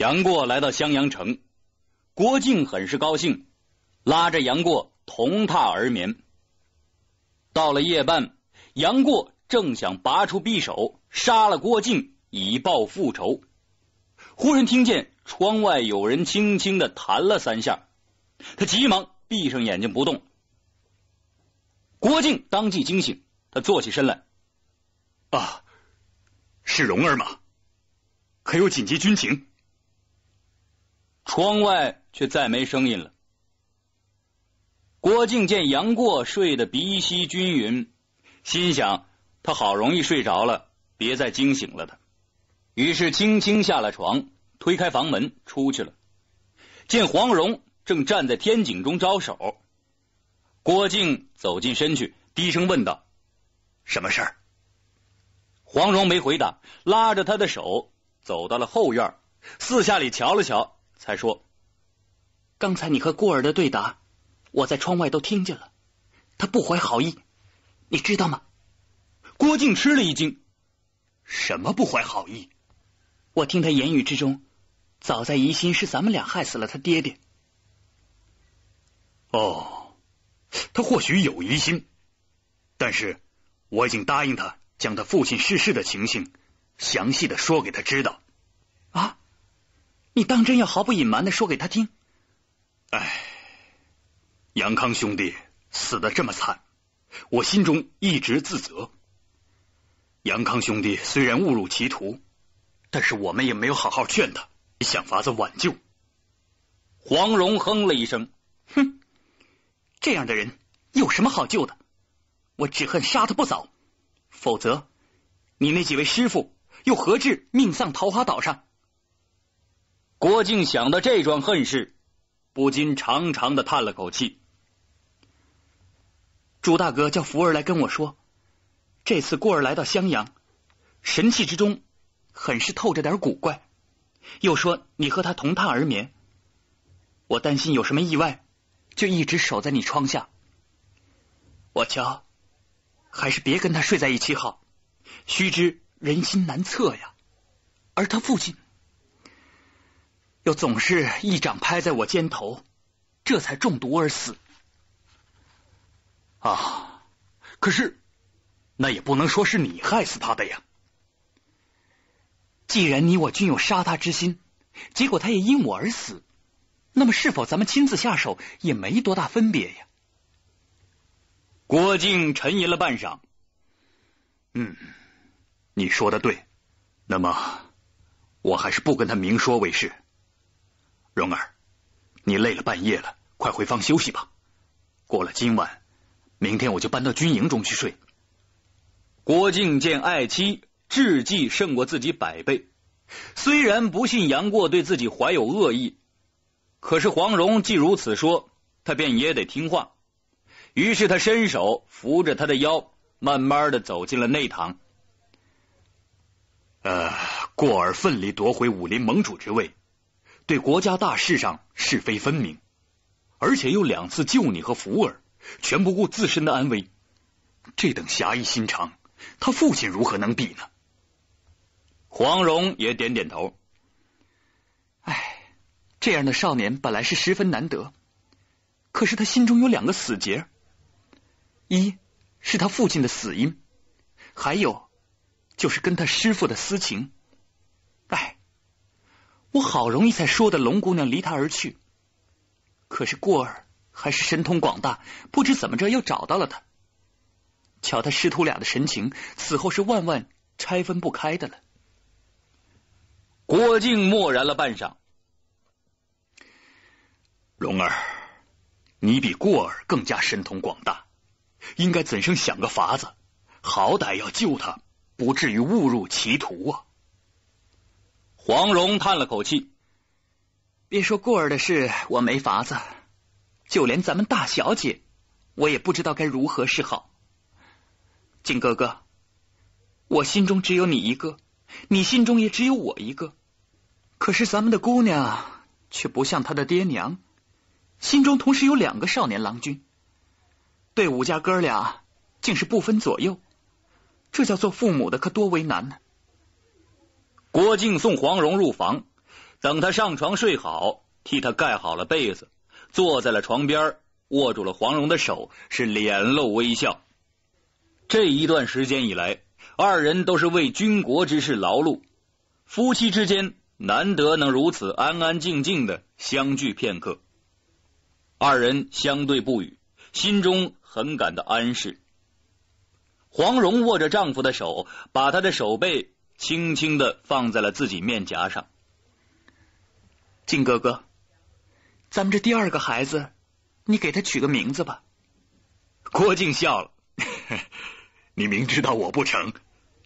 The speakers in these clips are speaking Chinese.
杨过来到襄阳城，郭靖很是高兴，拉着杨过同榻而眠。到了夜半，杨过正想拔出匕首杀了郭靖以报复仇，忽然听见窗外有人轻轻的弹了三下，他急忙闭上眼睛不动。郭靖当即惊醒，他坐起身来，啊，是蓉儿吗？可有紧急军情？窗外却再没声音了。郭靖见杨过睡得鼻息均匀，心想他好容易睡着了，别再惊醒了他。于是轻轻下了床，推开房门出去了。见黄蓉正站在天井中招手，郭靖走近身去，低声问道：“什么事儿？”黄蓉没回答，拉着他的手走到了后院，四下里瞧了瞧。才说，刚才你和孤儿的对答，我在窗外都听见了。他不怀好意，你知道吗？郭靖吃了一惊，什么不怀好意？我听他言语之中，早在疑心是咱们俩害死了他爹爹。哦，他或许有疑心，但是我已经答应他，将他父亲逝世的情形详细的说给他知道。你当真要毫不隐瞒的说给他听？哎，杨康兄弟死的这么惨，我心中一直自责。杨康兄弟虽然误入歧途，但是我们也没有好好劝他，想法子挽救。黄蓉哼了一声，哼，这样的人有什么好救的？我只恨杀他不早，否则你那几位师傅又何至命丧桃花岛上？郭靖想到这桩恨事，不禁长长的叹了口气。朱大哥叫福儿来跟我说，这次过儿来到襄阳，神气之中很是透着点古怪。又说你和他同榻而眠，我担心有什么意外，就一直守在你窗下。我瞧，还是别跟他睡在一起好。须知人心难测呀，而他父亲。又总是一掌拍在我肩头，这才中毒而死。啊！可是，那也不能说是你害死他的呀。既然你我均有杀他之心，结果他也因我而死，那么是否咱们亲自下手也没多大分别呀？郭靖沉吟了半晌，嗯，你说的对，那么我还是不跟他明说为是。蓉儿，你累了，半夜了，快回房休息吧。过了今晚，明天我就搬到军营中去睡。郭靖见爱妻智计胜过自己百倍，虽然不信杨过对自己怀有恶意，可是黄蓉既如此说，他便也得听话。于是他伸手扶着他的腰，慢慢的走进了内堂。呃，过儿奋力夺回武林盟主之位。对国家大事上是非分明，而且又两次救你和福儿，全不顾自身的安危，这等侠义心肠，他父亲如何能比呢？黄蓉也点点头。哎，这样的少年本来是十分难得，可是他心中有两个死结，一是他父亲的死因，还有就是跟他师傅的私情。哎。我好容易才说的龙姑娘离他而去，可是过儿还是神通广大，不知怎么着又找到了他。瞧他师徒俩的神情，此后是万万拆分不开的了。郭靖默然了半晌，蓉儿，你比过儿更加神通广大，应该怎生想个法子，好歹要救他，不至于误入歧途啊。王荣叹了口气，别说过儿的事，我没法子；就连咱们大小姐，我也不知道该如何是好。靖哥哥，我心中只有你一个，你心中也只有我一个。可是咱们的姑娘却不像她的爹娘，心中同时有两个少年郎君，对武家哥俩竟是不分左右，这叫做父母的可多为难呢。郭靖送黄蓉入房，等她上床睡好，替她盖好了被子，坐在了床边，握住了黄蓉的手，是脸露微笑。这一段时间以来，二人都是为军国之事劳碌，夫妻之间难得能如此安安静静的相聚片刻。二人相对不语，心中很感到安适。黄蓉握着丈夫的手，把他的手背。轻轻的放在了自己面颊上，靖哥哥，咱们这第二个孩子，你给他取个名字吧。郭靖笑了，你明知道我不成，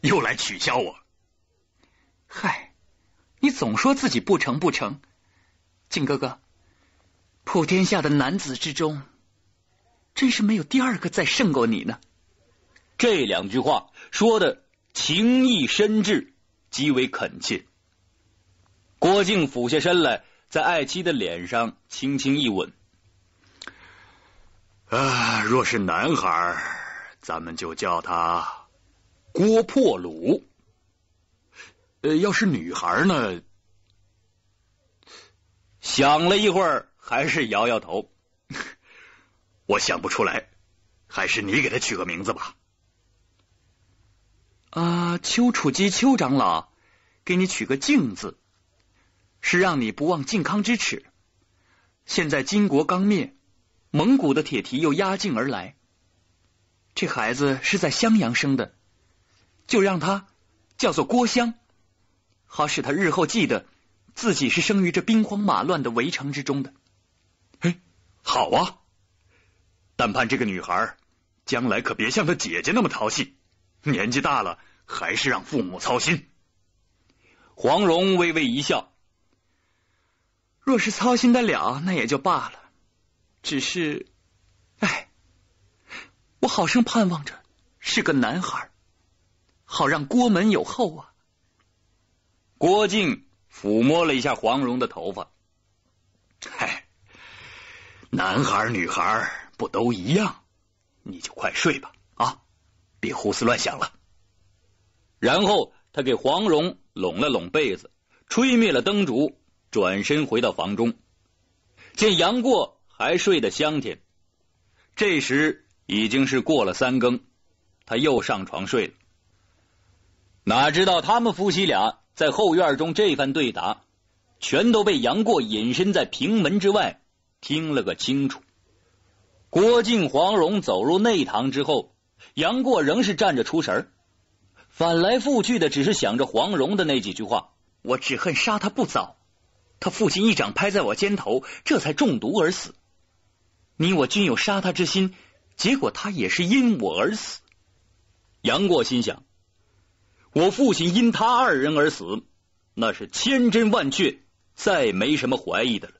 又来取笑我。嗨，你总说自己不成不成，靖哥哥，普天下的男子之中，真是没有第二个再胜过你呢。这两句话说的。情意深挚，极为恳切。郭靖俯下身来，在爱妻的脸上轻轻一吻。啊，若是男孩，咱们就叫他郭破虏。呃，要是女孩呢？想了一会儿，还是摇摇头。我想不出来，还是你给他取个名字吧。啊，丘处机，丘长老，给你取个靖字，是让你不忘靖康之耻。现在金国刚灭，蒙古的铁蹄又压境而来，这孩子是在襄阳生的，就让他叫做郭襄，好使他日后记得自己是生于这兵荒马乱的围城之中的。嘿，好啊，但盼这个女孩将来可别像她姐姐那么淘气。年纪大了，还是让父母操心。黄蓉微微一笑，若是操心得了，那也就罢了。只是，哎，我好生盼望着是个男孩，好让郭门有后啊。郭靖抚摸了一下黄蓉的头发，嗨，男孩女孩不都一样？你就快睡吧。别胡思乱想了。然后他给黄蓉拢了拢被子，吹灭了灯烛，转身回到房中，见杨过还睡得香甜。这时已经是过了三更，他又上床睡了。哪知道他们夫妻俩在后院中这番对答，全都被杨过隐身在平门之外听了个清楚。郭靖、黄蓉走入内堂之后。杨过仍是站着出神，反来覆去的只是想着黄蓉的那几句话：“我只恨杀他不早，他父亲一掌拍在我肩头，这才中毒而死。你我均有杀他之心，结果他也是因我而死。”杨过心想：“我父亲因他二人而死，那是千真万确，再没什么怀疑的了。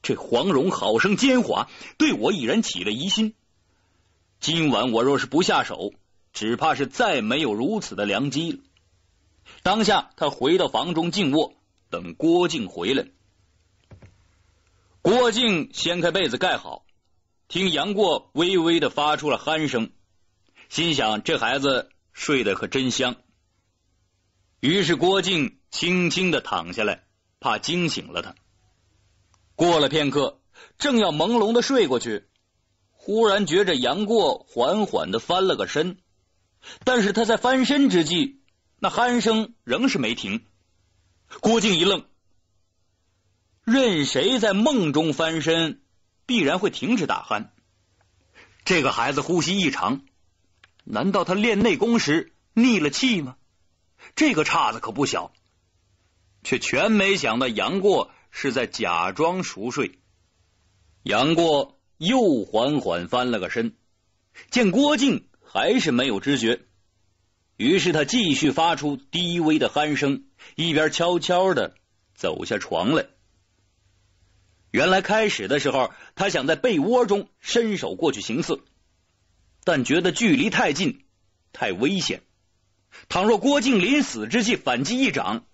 这黄蓉好生奸猾，对我已然起了疑心。”今晚我若是不下手，只怕是再没有如此的良机了。当下他回到房中静卧，等郭靖回来。郭靖掀开被子盖好，听杨过微微的发出了鼾声，心想这孩子睡得可真香。于是郭靖轻轻的躺下来，怕惊醒了他。过了片刻，正要朦胧的睡过去。忽然觉着杨过缓缓的翻了个身，但是他在翻身之际，那鼾声仍是没停。郭靖一愣，任谁在梦中翻身，必然会停止打鼾。这个孩子呼吸异常，难道他练内功时逆了气吗？这个岔子可不小，却全没想到杨过是在假装熟睡。杨过。又缓缓翻了个身，见郭靖还是没有知觉，于是他继续发出低微的鼾声，一边悄悄的走下床来。原来开始的时候，他想在被窝中伸手过去行刺，但觉得距离太近，太危险。倘若郭靖临死之际反击一掌，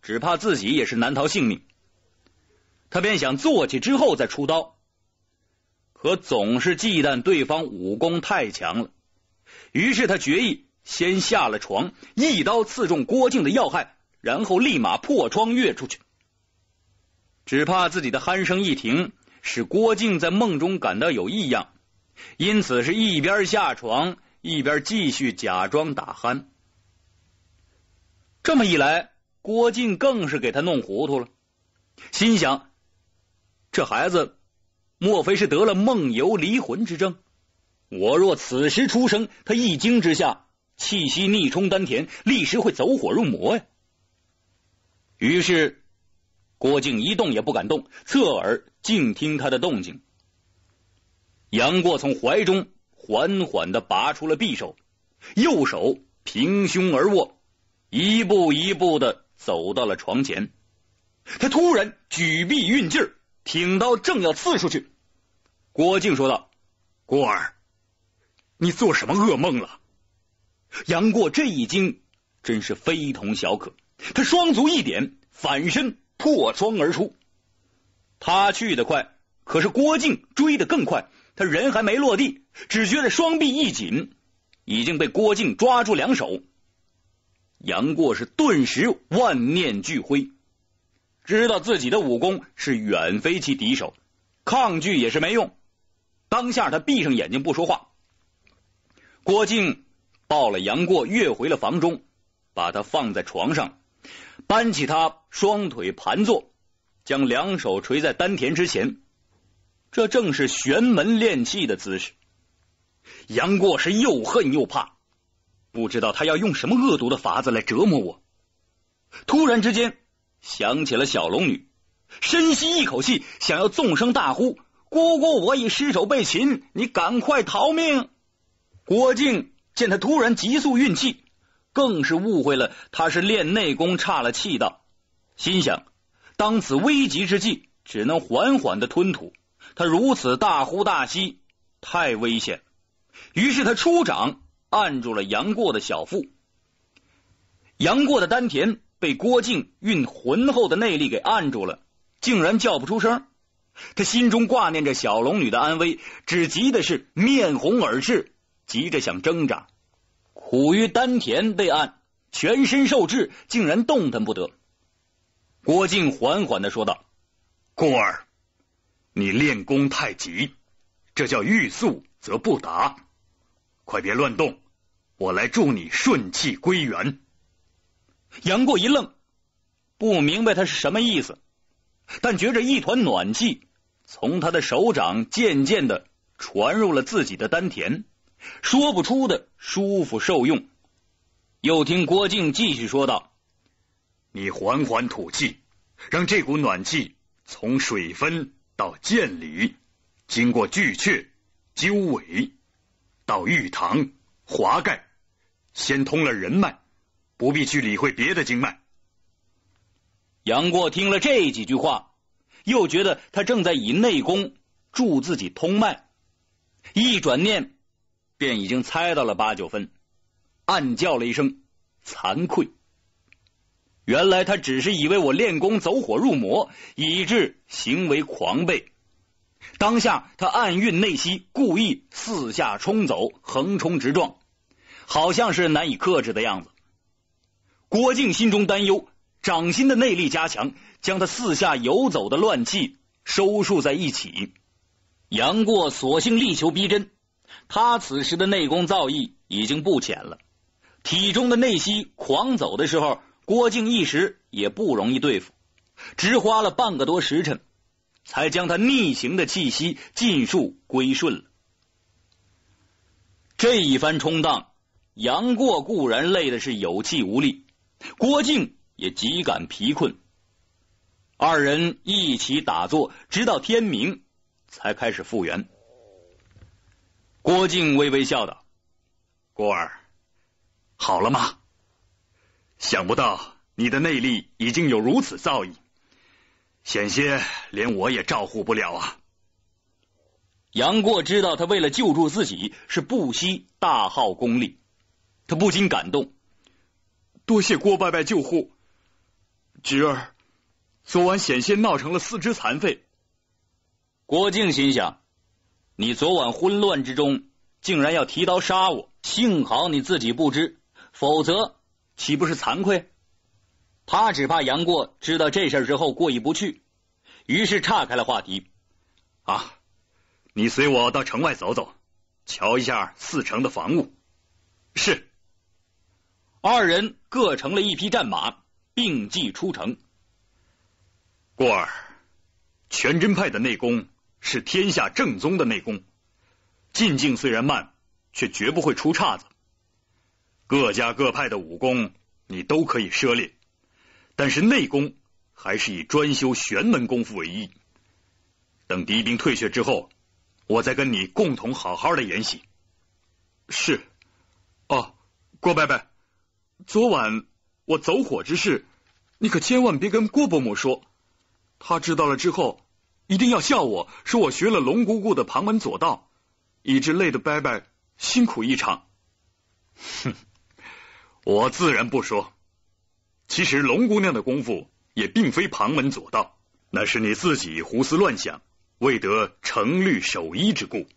只怕自己也是难逃性命。他便想坐起之后再出刀。可总是忌惮对方武功太强了，于是他决意先下了床，一刀刺中郭靖的要害，然后立马破窗跃出去。只怕自己的鼾声一停，使郭靖在梦中感到有异样，因此是一边下床，一边继续假装打鼾。这么一来，郭靖更是给他弄糊涂了，心想：这孩子。莫非是得了梦游离魂之症？我若此时出声，他一惊之下，气息逆冲丹田，立时会走火入魔呀。于是，郭靖一动也不敢动，侧耳静听他的动静。杨过从怀中缓缓的拔出了匕首，右手平胸而握，一步一步的走到了床前。他突然举臂运劲，挺刀正要刺出去。郭靖说道：“孤儿，你做什么噩梦了？”杨过这一惊真是非同小可，他双足一点，反身破窗而出。他去得快，可是郭靖追得更快。他人还没落地，只觉得双臂一紧，已经被郭靖抓住两手。杨过是顿时万念俱灰，知道自己的武功是远非其敌手，抗拒也是没用。当下，他闭上眼睛不说话。郭靖抱了杨过，跃回了房中，把他放在床上，搬起他双腿盘坐，将两手垂在丹田之前，这正是玄门练气的姿势。杨过是又恨又怕，不知道他要用什么恶毒的法子来折磨我。突然之间，想起了小龙女，深吸一口气，想要纵声大呼。姑姑，我已失手被擒，你赶快逃命！郭靖见他突然急速运气，更是误会了他是练内功差了气道，心想：当此危急之际，只能缓缓的吞吐。他如此大呼大吸，太危险。于是他出掌按住了杨过的小腹，杨过的丹田被郭靖运浑厚的内力给按住了，竟然叫不出声。他心中挂念着小龙女的安危，只急的是面红耳赤，急着想挣扎，苦于丹田被按，全身受制，竟然动弹不得。郭靖缓缓的说道：“过儿，你练功太急，这叫欲速则不达，快别乱动，我来助你顺气归元。”杨过一愣，不明白他是什么意思，但觉着一团暖气。从他的手掌渐渐的传入了自己的丹田，说不出的舒服受用。又听郭靖继续说道：“你缓缓吐气，让这股暖气从水分到剑里，经过巨阙、鸠尾，到玉堂、华盖，先通了人脉，不必去理会别的经脉。”杨过听了这几句话。又觉得他正在以内功助自己通脉，一转念便已经猜到了八九分，暗叫了一声惭愧。原来他只是以为我练功走火入魔，以致行为狂悖。当下他暗运内息，故意四下冲走，横冲直撞，好像是难以克制的样子。郭靖心中担忧。掌心的内力加强，将他四下游走的乱气收束在一起。杨过索性力求逼真，他此时的内功造诣已经不浅了。体中的内息狂走的时候，郭靖一时也不容易对付，只花了半个多时辰，才将他逆行的气息尽数归顺了。这一番冲荡，杨过固然累的是有气无力，郭靖。也极感疲困，二人一起打坐，直到天明才开始复原。郭靖微微笑道：“郭儿，好了吗？想不到你的内力已经有如此造诣，险些连我也照护不了啊！”杨过知道他为了救助自己是不惜大耗功力，他不禁感动：“多谢郭伯伯救护。”侄儿，昨晚险些闹成了四肢残废。郭靖心想，你昨晚混乱之中竟然要提刀杀我，幸好你自己不知，否则岂不是惭愧？他只怕杨过知道这事儿之后过意不去，于是岔开了话题。啊，你随我到城外走走，瞧一下四城的防务。是。二人各乘了一匹战马。并计出城。过儿，全真派的内功是天下正宗的内功，进境虽然慢，却绝不会出岔子。各家各派的武功你都可以涉猎，但是内功还是以专修玄门功夫为宜。等敌兵退却之后，我再跟你共同好好的研习。是。哦，郭伯伯，昨晚。我走火之事，你可千万别跟郭伯母说。他知道了之后，一定要笑我说我学了龙姑姑的旁门左道，以致累得白白辛苦一场。哼，我自然不说。其实龙姑娘的功夫也并非旁门左道，那是你自己胡思乱想，未得成律守一之故。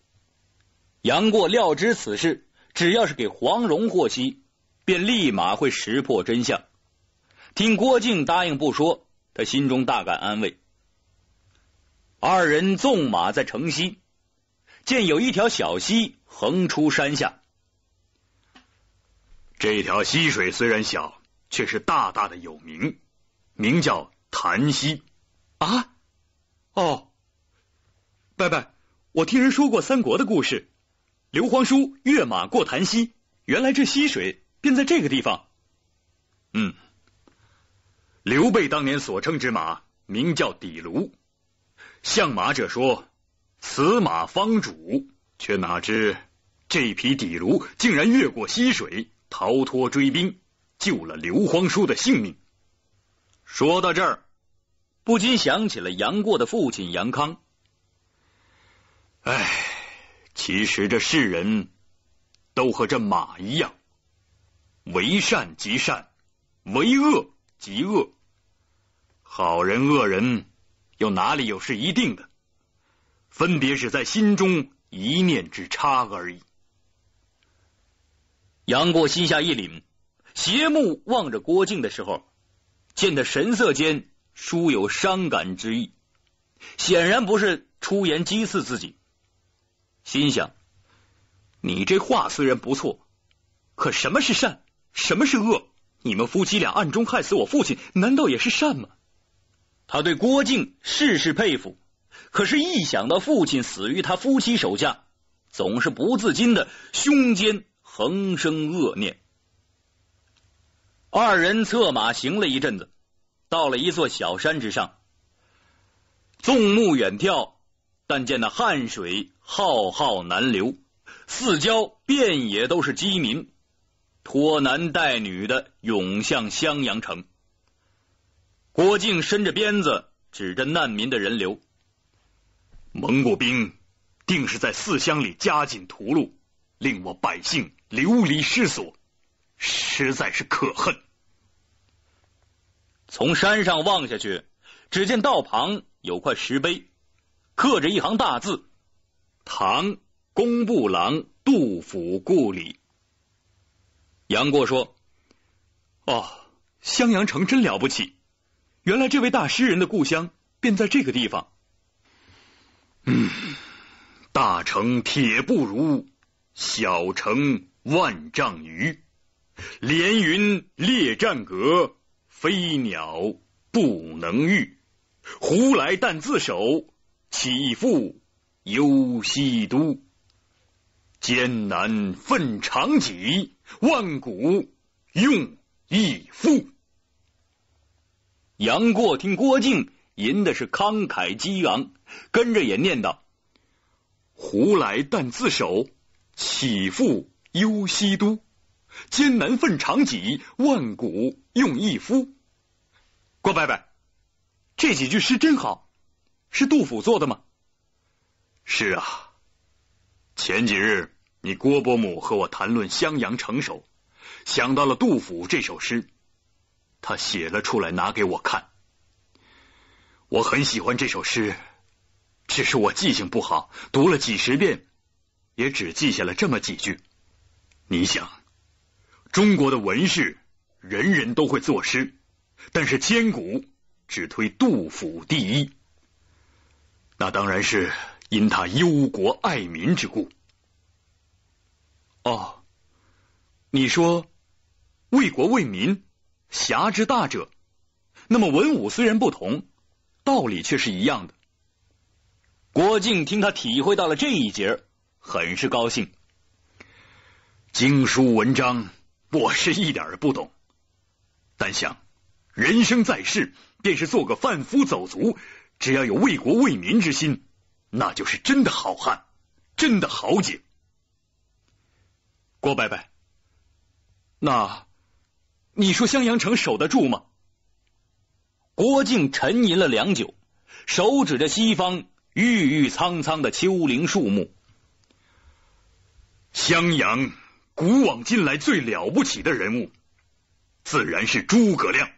杨过料知此事，只要是给黄蓉获悉。便立马会识破真相。听郭靖答应不说，他心中大感安慰。二人纵马在城西，见有一条小溪横出山下。这条溪水虽然小，却是大大的有名，名叫潭溪。啊，哦，伯伯，我听人说过三国的故事，刘皇叔跃马过潭溪，原来这溪水。便在这个地方，嗯，刘备当年所称之马名叫底卢，相马者说此马方主，却哪知这匹底卢竟然越过溪水，逃脱追兵，救了刘皇叔的性命。说到这儿，不禁想起了杨过的父亲杨康。哎，其实这世人都和这马一样。为善即善，为恶即恶。好人恶人又哪里有是一定的？分别是在心中一念之差而已。杨过心下一凛，斜目望着郭靖的时候，见他神色间殊有伤感之意，显然不是出言讥刺自己。心想：你这话虽然不错，可什么是善？什么是恶？你们夫妻俩暗中害死我父亲，难道也是善吗？他对郭靖事事佩服，可是一想到父亲死于他夫妻手下，总是不自禁的胸间横生恶念。二人策马行了一阵子，到了一座小山之上，纵目远眺，但见那汉水浩浩难流，四郊遍野都是饥民。拖男带女的涌向襄阳城，郭靖伸着鞭子指着难民的人流，蒙古兵定是在四乡里加紧屠戮，令我百姓流离失所，实在是可恨。从山上望下去，只见道旁有块石碑，刻着一行大字：“唐工部郎杜甫故里。”杨过说：“哦，襄阳城真了不起！原来这位大诗人的故乡便在这个地方。嗯，大城铁不如，小城万丈余。连云列战阁，飞鸟不能遇，胡来但自守，岂复忧西都？艰难奋长戟。”万古用一夫。杨过听郭靖吟的是慷慨激昂，跟着也念道：“胡来但自守，岂复忧西都？艰难奋长戟，万古用一夫。”郭伯伯，这几句诗真好，是杜甫做的吗？是啊，前几日。你郭伯母和我谈论襄阳城守，想到了杜甫这首诗，他写了出来拿给我看。我很喜欢这首诗，只是我记性不好，读了几十遍也只记下了这么几句。你想，中国的文士人人都会作诗，但是千古只推杜甫第一，那当然是因他忧国爱民之故。哦，你说为国为民，侠之大者，那么文武虽然不同，道理却是一样的。郭靖听他体会到了这一节，很是高兴。经书文章，我是一点儿不懂，但想人生在世，便是做个贩夫走卒，只要有为国为民之心，那就是真的好汉，真的豪杰。郭伯伯，那你说襄阳城守得住吗？郭靖沉吟了良久，手指着西方郁郁苍苍的丘陵树木。襄阳古往今来最了不起的人物，自然是诸葛亮。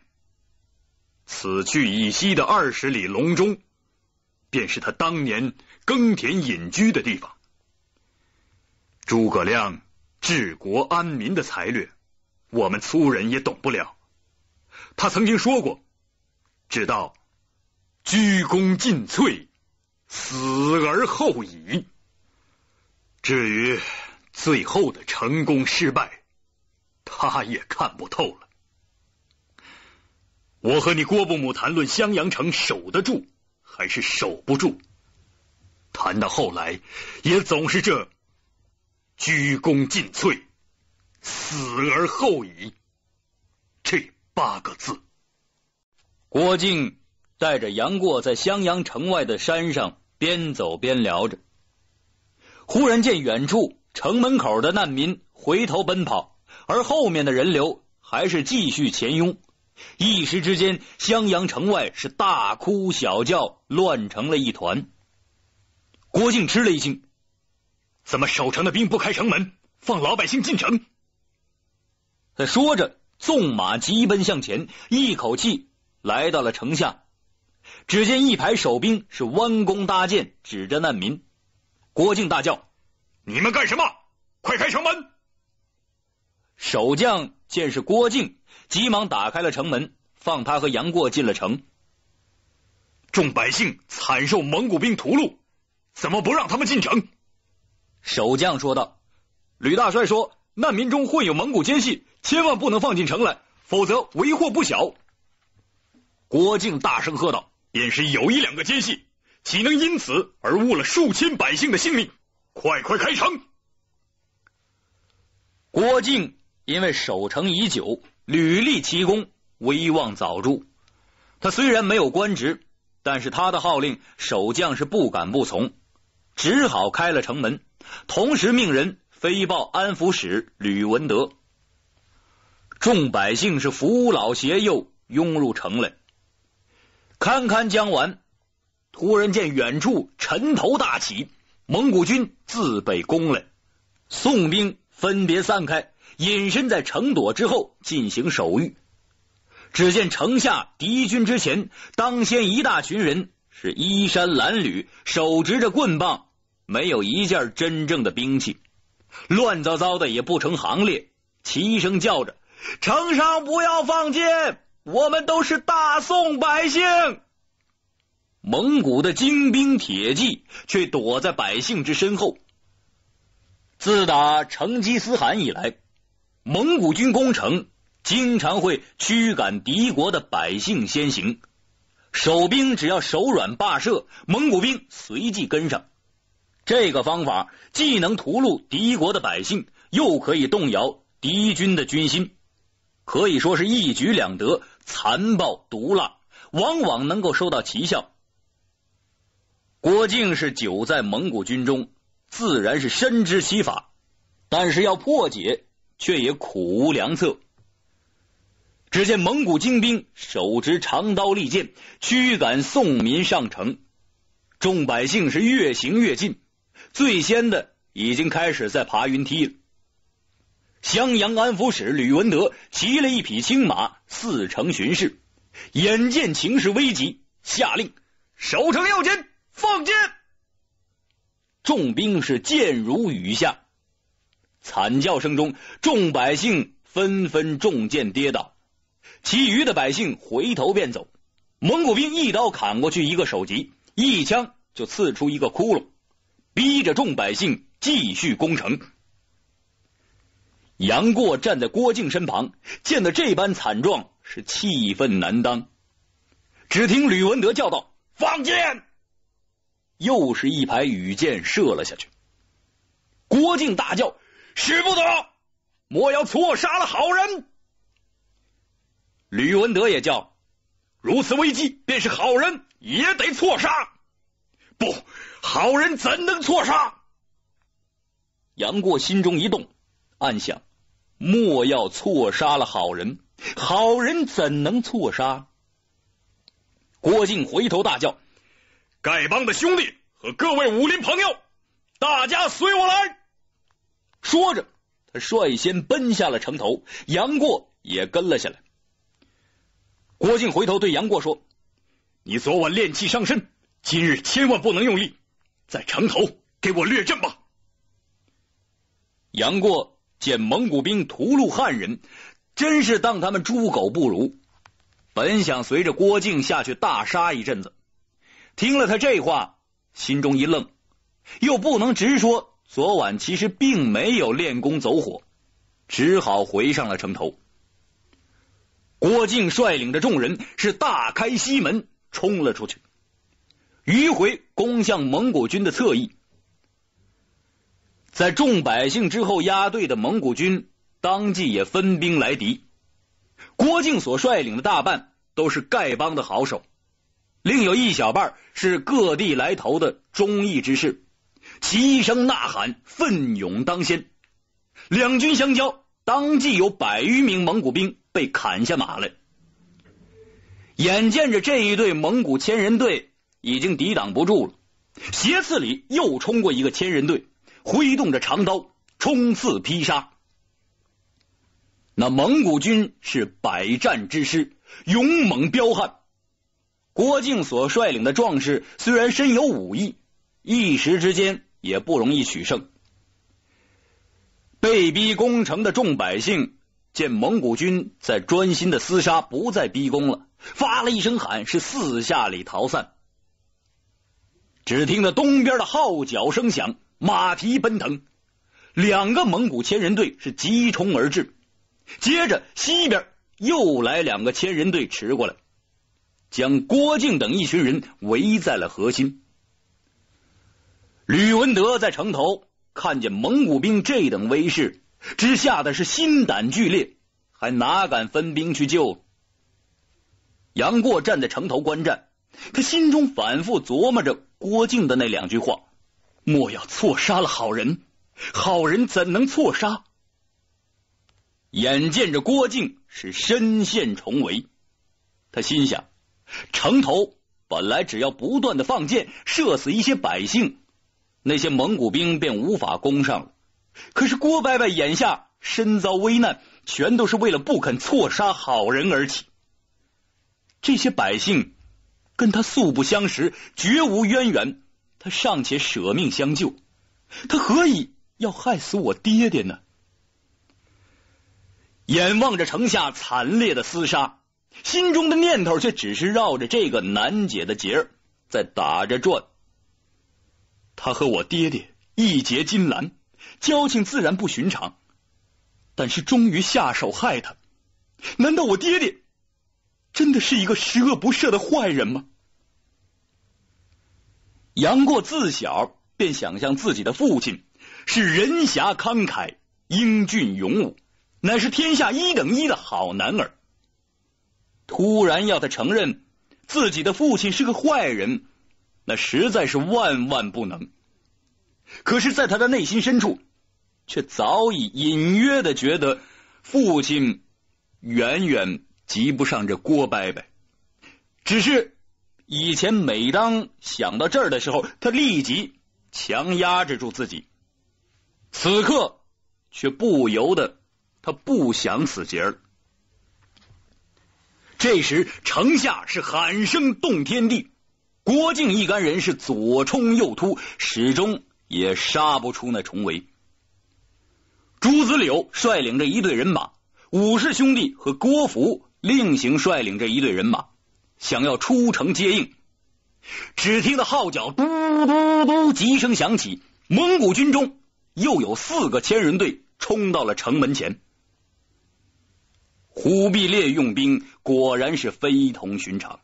此去以西的二十里隆中，便是他当年耕田隐居的地方。诸葛亮。治国安民的才略，我们粗人也懂不了。他曾经说过：“只道鞠躬尽瘁，死而后已。”至于最后的成功失败，他也看不透了。我和你郭伯母谈论襄阳城守得住还是守不住，谈到后来也总是这。鞠躬尽瘁，死而后已。这八个字，郭靖带着杨过在襄阳城外的山上边走边聊着。忽然见远处城门口的难民回头奔跑，而后面的人流还是继续前拥。一时之间，襄阳城外是大哭小叫，乱成了一团。郭靖吃了一惊。怎么守城的兵不开城门放老百姓进城？他说着，纵马疾奔向前，一口气来到了城下。只见一排守兵是弯弓搭箭，指着难民。郭靖大叫：“你们干什么？快开城门！”守将见是郭靖，急忙打开了城门，放他和杨过进了城。众百姓惨受蒙古兵屠戮，怎么不让他们进城？守将说道：“吕大帅说，难民中混有蒙古奸细，千万不能放进城来，否则为祸不小。”郭靖大声喝道：“便是有一两个奸细，岂能因此而误了数千百姓的性命？快快开城！”郭靖因为守城已久，屡立奇功，威望早著。他虽然没有官职，但是他的号令，守将是不敢不从，只好开了城门。同时命人飞报安抚使吕文德，众百姓是扶老携幼拥入城来，堪堪将完，突然见远处尘头大起，蒙古军自北攻来，宋兵分别散开，隐身在城垛之后进行守御。只见城下敌军之前，当先一大群人是衣衫褴褛，手执着棍棒。没有一件真正的兵器，乱糟糟的也不成行列，齐声叫着：“城上不要放箭，我们都是大宋百姓。”蒙古的精兵铁骑却躲在百姓之身后。自打成吉思汗以来，蒙古军攻城经常会驱赶敌国的百姓先行，守兵只要手软罢设，蒙古兵随即跟上。这个方法既能屠戮敌国的百姓，又可以动摇敌军的军心，可以说是一举两得。残暴毒辣，往往能够收到奇效。郭靖是久在蒙古军中，自然是深知其法，但是要破解，却也苦无良策。只见蒙古精兵手持长刀利剑，驱赶宋民上城，众百姓是越行越近。最先的已经开始在爬云梯了。襄阳安抚使吕文德骑了一匹青马，四城巡视。眼见情势危急，下令守城要紧，放箭。重兵是箭如雨下，惨叫声中，众百姓纷纷中箭跌倒。其余的百姓回头便走。蒙古兵一刀砍过去一个首级，一枪就刺出一个窟窿。逼着众百姓继续攻城。杨过站在郭靖身旁，见得这般惨状，是气愤难当。只听吕文德叫道：“放箭！”又是一排羽箭射了下去。郭靖大叫：“使不得！莫要错杀了好人。”吕文德也叫：“如此危机，便是好人也得错杀。”不。好人怎能错杀？杨过心中一动，暗想：莫要错杀了好人。好人怎能错杀？郭靖回头大叫：“丐帮的兄弟和各位武林朋友，大家随我来！”说着，他率先奔下了城头，杨过也跟了下来。郭靖回头对杨过说：“你昨晚练气伤身，今日千万不能用力。”在城头给我列阵吧！杨过见蒙古兵屠戮汉人，真是当他们猪狗不如。本想随着郭靖下去大杀一阵子，听了他这话，心中一愣，又不能直说昨晚其实并没有练功走火，只好回上了城头。郭靖率领着众人是大开西门冲了出去。迂回攻向蒙古军的侧翼，在众百姓之后压队的蒙古军当即也分兵来敌。郭靖所率领的大半都是丐帮的好手，另有一小半是各地来投的忠义之士，齐声呐喊，奋勇当先。两军相交，当即有百余名蒙古兵被砍下马来。眼见着这一队蒙古千人队。已经抵挡不住了，斜刺里又冲过一个千人队，挥动着长刀，冲刺劈杀。那蒙古军是百战之师，勇猛彪悍。郭靖所率领的壮士虽然身有武艺，一时之间也不容易取胜。被逼攻城的众百姓见蒙古军在专心的厮杀，不再逼宫了，发了一声喊，是四下里逃散。只听得东边的号角声响，马蹄奔腾，两个蒙古千人队是急冲而至。接着西边又来两个千人队驰过来，将郭靖等一群人围在了核心。吕文德在城头看见蒙古兵这等威势，只吓得是心胆俱裂，还哪敢分兵去救？杨过站在城头观战，他心中反复琢磨着。郭靖的那两句话：“莫要错杀了好人，好人怎能错杀？”眼见着郭靖是身陷重围，他心想：城头本来只要不断的放箭射死一些百姓，那些蒙古兵便无法攻上了。可是郭伯伯眼下身遭危难，全都是为了不肯错杀好人而起。这些百姓。跟他素不相识，绝无渊源，他尚且舍命相救，他何以要害死我爹爹呢？眼望着城下惨烈的厮杀，心中的念头却只是绕着这个难解的结在打着转。他和我爹爹义结金兰，交情自然不寻常，但是终于下手害他，难道我爹爹？真的是一个十恶不赦的坏人吗？杨过自小便想象自己的父亲是仁侠慷慨、英俊勇武，乃是天下一等一的好男儿。突然要他承认自己的父亲是个坏人，那实在是万万不能。可是，在他的内心深处，却早已隐约的觉得父亲远远。及不上这郭伯伯，只是以前每当想到这儿的时候，他立即强压制住自己，此刻却不由得他不想此节儿。这时城下是喊声动天地，郭靖一干人是左冲右突，始终也杀不出那重围。朱子柳率领着一队人马，武氏兄弟和郭芙另行率领这一队人马，想要出城接应。只听得号角嘟嘟嘟急声响起，蒙古军中又有四个千人队冲到了城门前。忽必烈用兵果然是非同寻常，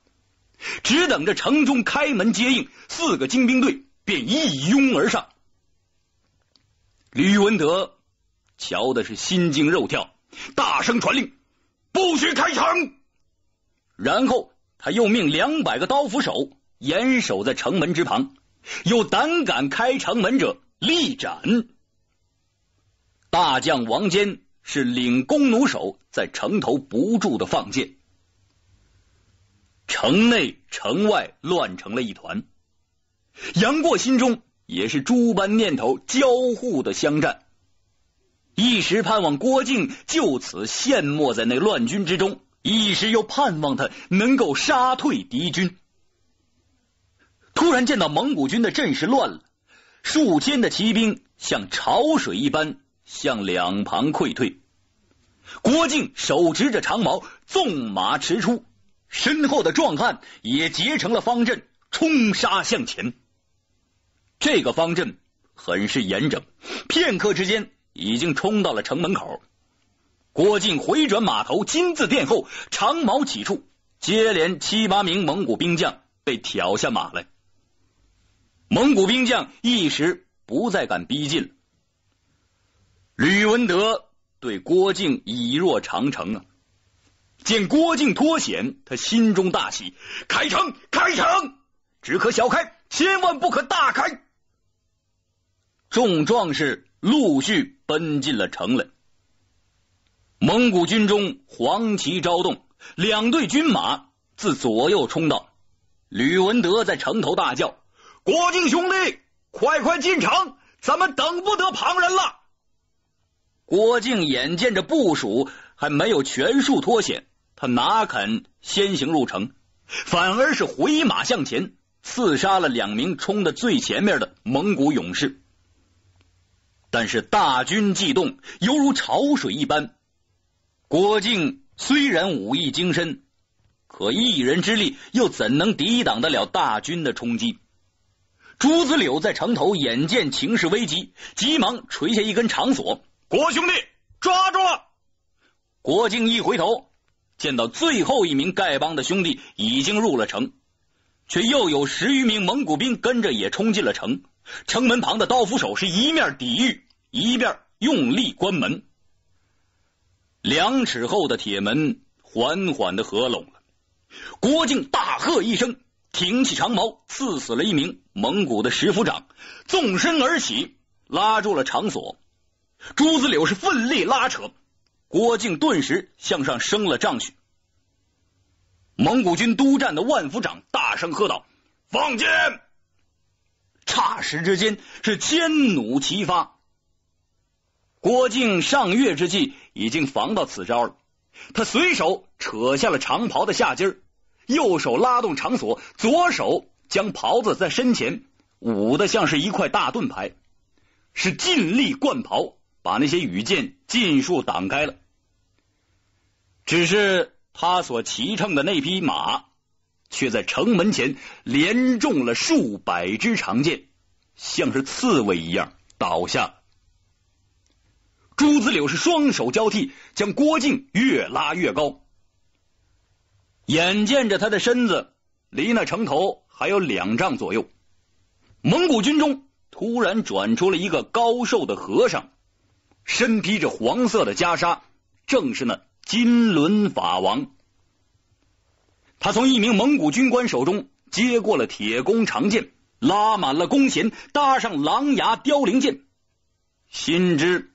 只等着城中开门接应，四个精兵队便一拥而上。吕文德瞧的是心惊肉跳，大声传令。不许开城！然后他又命两百个刀斧手严守在城门之旁，有胆敢开城门者，立斩。大将王坚是领弓弩手在城头不住的放箭，城内城外乱成了一团。杨过心中也是诸般念头交互的相战。一时盼望郭靖就此陷没在那乱军之中，一时又盼望他能够杀退敌军。突然见到蒙古军的阵势乱了，数千的骑兵像潮水一般向两旁溃退。郭靖手执着长矛，纵马驰出，身后的壮汉也结成了方阵，冲杀向前。这个方阵很是严整，片刻之间。已经冲到了城门口，郭靖回转马头，金字殿后，长矛起处，接连七八名蒙古兵将被挑下马来。蒙古兵将一时不再敢逼近了。吕文德对郭靖以若长城啊，见郭靖脱险，他心中大喜，开城，开城，只可小开，千万不可大开。众壮士。陆续奔进了城来。蒙古军中黄旗招动，两队军马自左右冲到。吕文德在城头大叫：“郭靖兄弟，快快进城！咱们等不得旁人了。”郭靖眼见着部署还没有全数脱险，他哪肯先行入城？反而是回马向前，刺杀了两名冲在最前面的蒙古勇士。但是大军既动，犹如潮水一般。郭靖虽然武艺精深，可一人之力又怎能抵挡得了大军的冲击？朱子柳在城头眼见情势危急，急忙垂下一根长索。郭兄弟抓住了。郭靖一回头，见到最后一名丐帮的兄弟已经入了城，却又有十余名蒙古兵跟着也冲进了城。城门旁的刀斧手是一面抵御，一面用力关门。两尺厚的铁门缓缓的合拢了。郭靖大喝一声，挺起长矛，刺死了一名蒙古的石府长，纵身而起，拉住了长索。朱子柳是奋力拉扯，郭靖顿时向上升了丈许。蒙古军督战的万夫长大声喝道：“放箭！”霎时之间是千弩齐发，郭靖上月之际已经防到此招了。他随手扯下了长袍的下襟右手拉动长索，左手将袍子在身前捂的像是一块大盾牌，是尽力贯袍，把那些羽箭尽数挡开了。只是他所骑乘的那匹马。却在城门前连中了数百支长箭，像是刺猬一样倒下。朱子柳是双手交替将郭靖越拉越高，眼见着他的身子离那城头还有两丈左右，蒙古军中突然转出了一个高瘦的和尚，身披着黄色的袈裟，正是那金轮法王。他从一名蒙古军官手中接过了铁弓长剑，拉满了弓弦，搭上狼牙雕翎箭，心知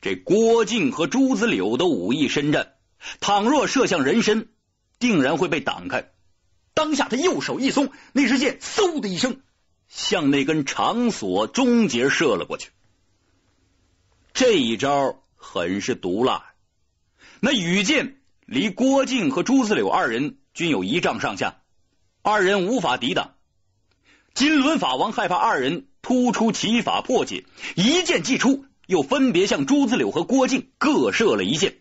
这郭靖和朱子柳的武艺深湛，倘若射向人身，定然会被挡开。当下他右手一松，那支箭嗖的一声向那根长索中节射了过去。这一招很是毒辣，那羽箭离郭靖和朱子柳二人。均有一丈上下，二人无法抵挡。金轮法王害怕二人突出奇法破解，一剑即出，又分别向朱子柳和郭靖各射了一箭。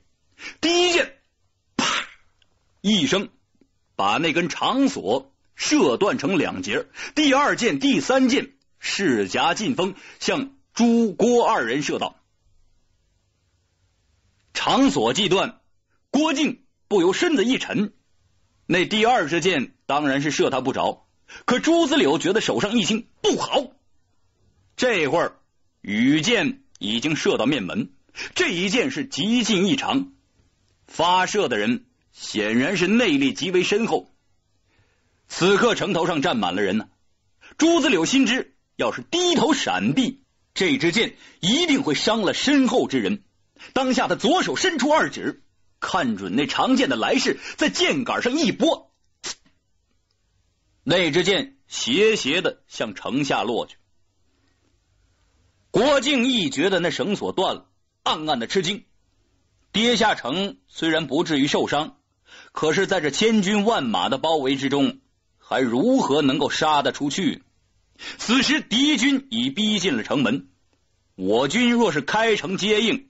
第一箭，啪一声，把那根长索射断成两截。第二箭、第三箭势夹劲风，向朱郭二人射到。长索既断，郭靖不由身子一沉。那第二支箭当然是射他不着，可朱子柳觉得手上一惊，不好。这会儿羽箭已经射到面门，这一箭是极近异常，发射的人显然是内力极为深厚。此刻城头上站满了人呢，朱子柳心知，要是低头闪避，这支箭一定会伤了身后之人。当下他左手伸出二指。看准那长剑的来势，在剑杆上一拨，那支箭斜斜的向城下落去。郭靖一觉得那绳索断了，暗暗的吃惊。跌下城虽然不至于受伤，可是在这千军万马的包围之中，还如何能够杀得出去？此时敌军已逼近了城门，我军若是开城接应。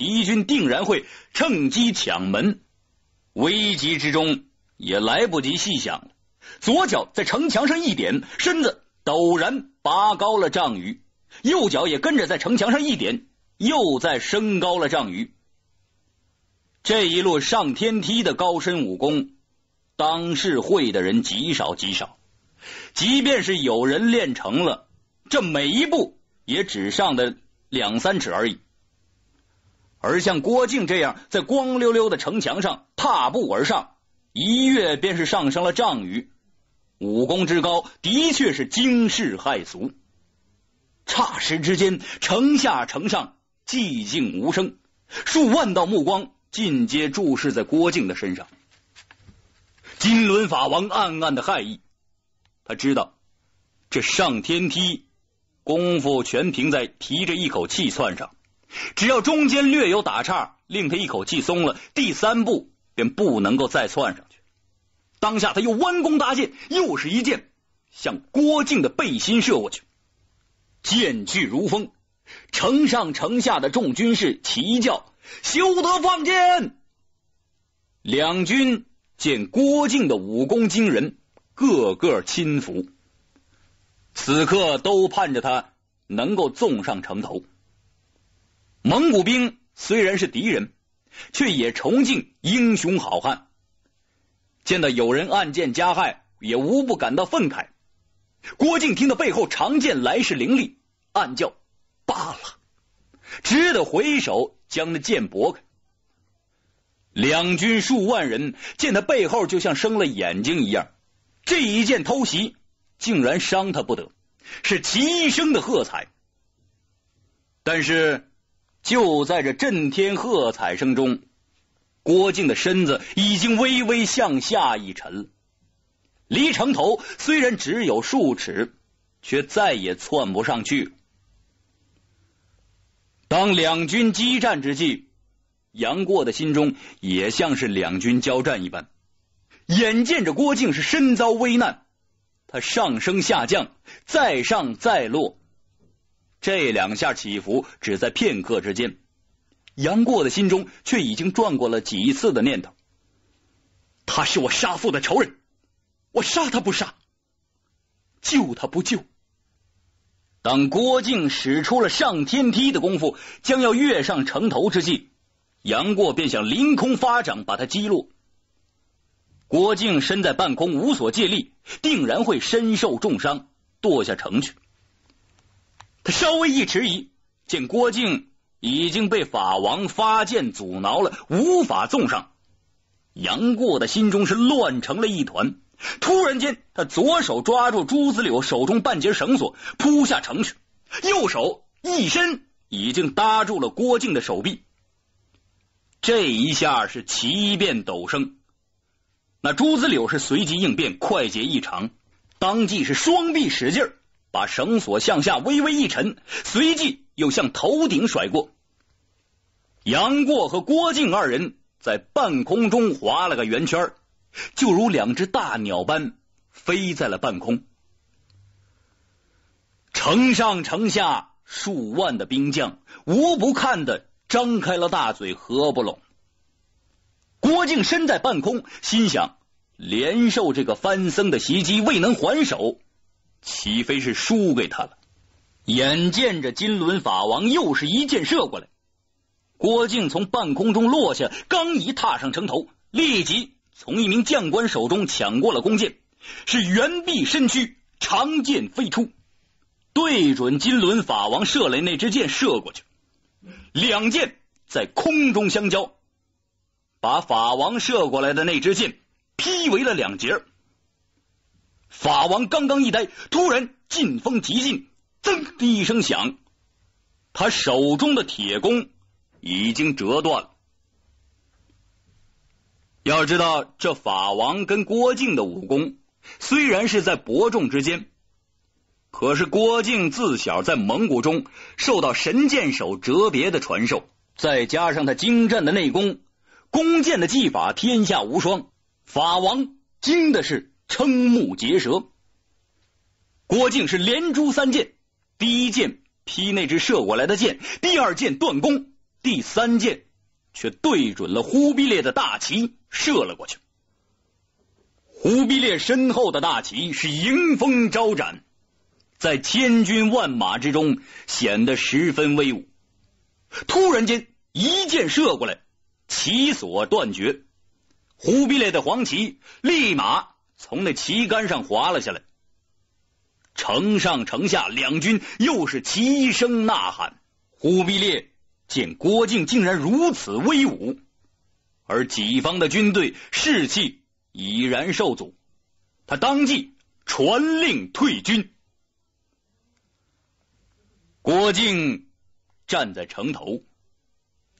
敌军定然会趁机抢门，危急之中也来不及细想了。左脚在城墙上一点，身子陡然拔高了丈余；右脚也跟着在城墙上一点，又再升高了丈余。这一路上天梯的高深武功，当世会的人极少极少。即便是有人练成了，这每一步也只上的两三尺而已。而像郭靖这样，在光溜溜的城墙上踏步而上，一跃便是上升了丈余，武功之高，的确是惊世骇俗。霎时之间，城下城上寂静无声，数万道目光尽皆注视在郭靖的身上。金轮法王暗暗的骇意，他知道这上天梯功夫全凭在提着一口气窜上。只要中间略有打岔，令他一口气松了，第三步便不能够再窜上去当下他又弯弓搭箭，又是一箭向郭靖的背心射过去，箭去如风。城上城下的众军士齐叫：“休得放箭！”两军见郭靖的武功惊人，个个轻服，此刻都盼着他能够纵上城头。蒙古兵虽然是敌人，却也崇敬英雄好汉。见到有人暗箭加害，也无不感到愤慨。郭靖听到背后长剑来势凌厉，暗叫“罢了”，只得回首将那剑拨开。两军数万人见他背后就像生了眼睛一样，这一剑偷袭竟然伤他不得，是齐声的喝彩。但是。就在这震天喝彩声中，郭靖的身子已经微微向下一沉，离城头虽然只有数尺，却再也窜不上去。当两军激战之际，杨过的心中也像是两军交战一般，眼见着郭靖是身遭危难，他上升下降，再上再落。这两下起伏，只在片刻之间，杨过的心中却已经转过了几次的念头。他是我杀父的仇人，我杀他不杀，救他不救。当郭靖使出了上天梯的功夫，将要跃上城头之际，杨过便想凌空发掌把他击落。郭靖身在半空，无所借力，定然会身受重伤，堕下城去。他稍微一迟疑，见郭靖已经被法王发箭阻挠了，无法纵上。杨过的心中是乱成了一团。突然间，他左手抓住朱子柳手中半截绳索，扑下城去；右手一伸，已经搭住了郭靖的手臂。这一下是奇变陡生，那朱子柳是随机应变，快捷异常，当即是双臂使劲。把绳索向下微微一沉，随即又向头顶甩过。杨过和郭靖二人在半空中划了个圆圈，就如两只大鸟般飞在了半空。城上城下数万的兵将，无不看得张开了大嘴，合不拢。郭靖身在半空，心想连受这个翻僧的袭击，未能还手。岂非是输给他了？眼见着金轮法王又是一箭射过来，郭靖从半空中落下，刚一踏上城头，立即从一名将官手中抢过了弓箭，是猿臂身躯，长剑飞出，对准金轮法王射来那支箭射过去，两箭在空中相交，把法王射过来的那支箭劈为了两截儿。法王刚刚一呆，突然劲风急进，噌的一声响，他手中的铁弓已经折断了。要知道，这法王跟郭靖的武功虽然是在伯仲之间，可是郭靖自小在蒙古中受到神箭手哲别的传授，再加上他精湛的内功、弓箭的技法，天下无双。法王惊的是。瞠目结舌，郭靖是连珠三箭：第一箭劈那只射过来的箭，第二箭断弓，第三箭却对准了忽必烈的大旗射了过去。忽必烈身后的大旗是迎风招展，在千军万马之中显得十分威武。突然间，一箭射过来，旗索断绝，忽必烈的黄旗立马。从那旗杆上滑了下来。城上城下两军又是齐声呐喊。忽必烈见郭靖竟然如此威武，而己方的军队士气已然受阻，他当即传令退军。郭靖站在城头，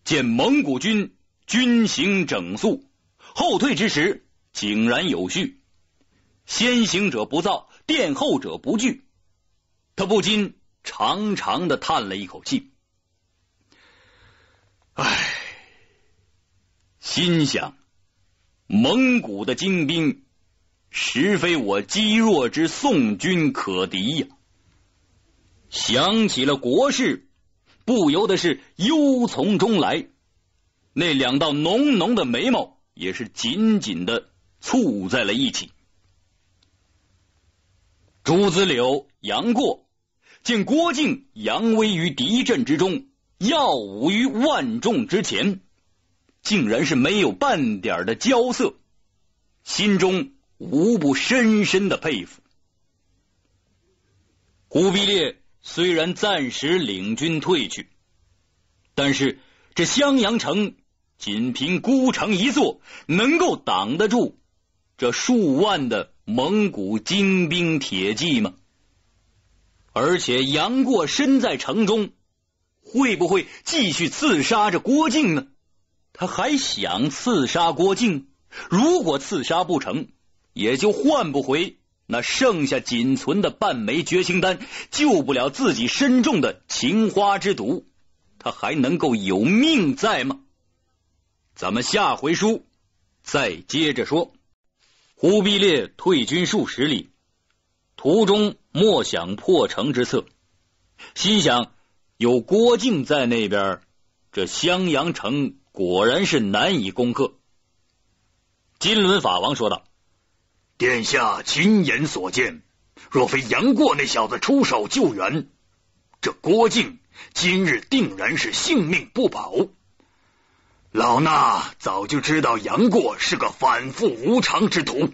见蒙古军军行整肃，后退之时井然有序。先行者不躁，殿后者不惧。他不禁长长的叹了一口气，唉，心想：蒙古的精兵实非我积弱之宋军可敌呀。想起了国事，不由得是忧从中来，那两道浓浓的眉毛也是紧紧的蹙在了一起。朱子柳、杨过见郭靖扬威于敌阵之中，耀武于万众之前，竟然是没有半点的交色，心中无不深深的佩服。忽必烈虽然暂时领军退去，但是这襄阳城仅凭孤城一座，能够挡得住这数万的？蒙古精兵铁骑吗？而且杨过身在城中，会不会继续刺杀这郭靖呢？他还想刺杀郭靖，如果刺杀不成，也就换不回那剩下仅存的半枚绝情丹，救不了自己身中的情花之毒，他还能够有命在吗？咱们下回书再接着说。忽必烈退军数十里，途中莫想破城之策，心想有郭靖在那边，这襄阳城果然是难以攻克。金轮法王说道：“殿下亲眼所见，若非杨过那小子出手救援，这郭靖今日定然是性命不保。”老衲早就知道杨过是个反复无常之徒。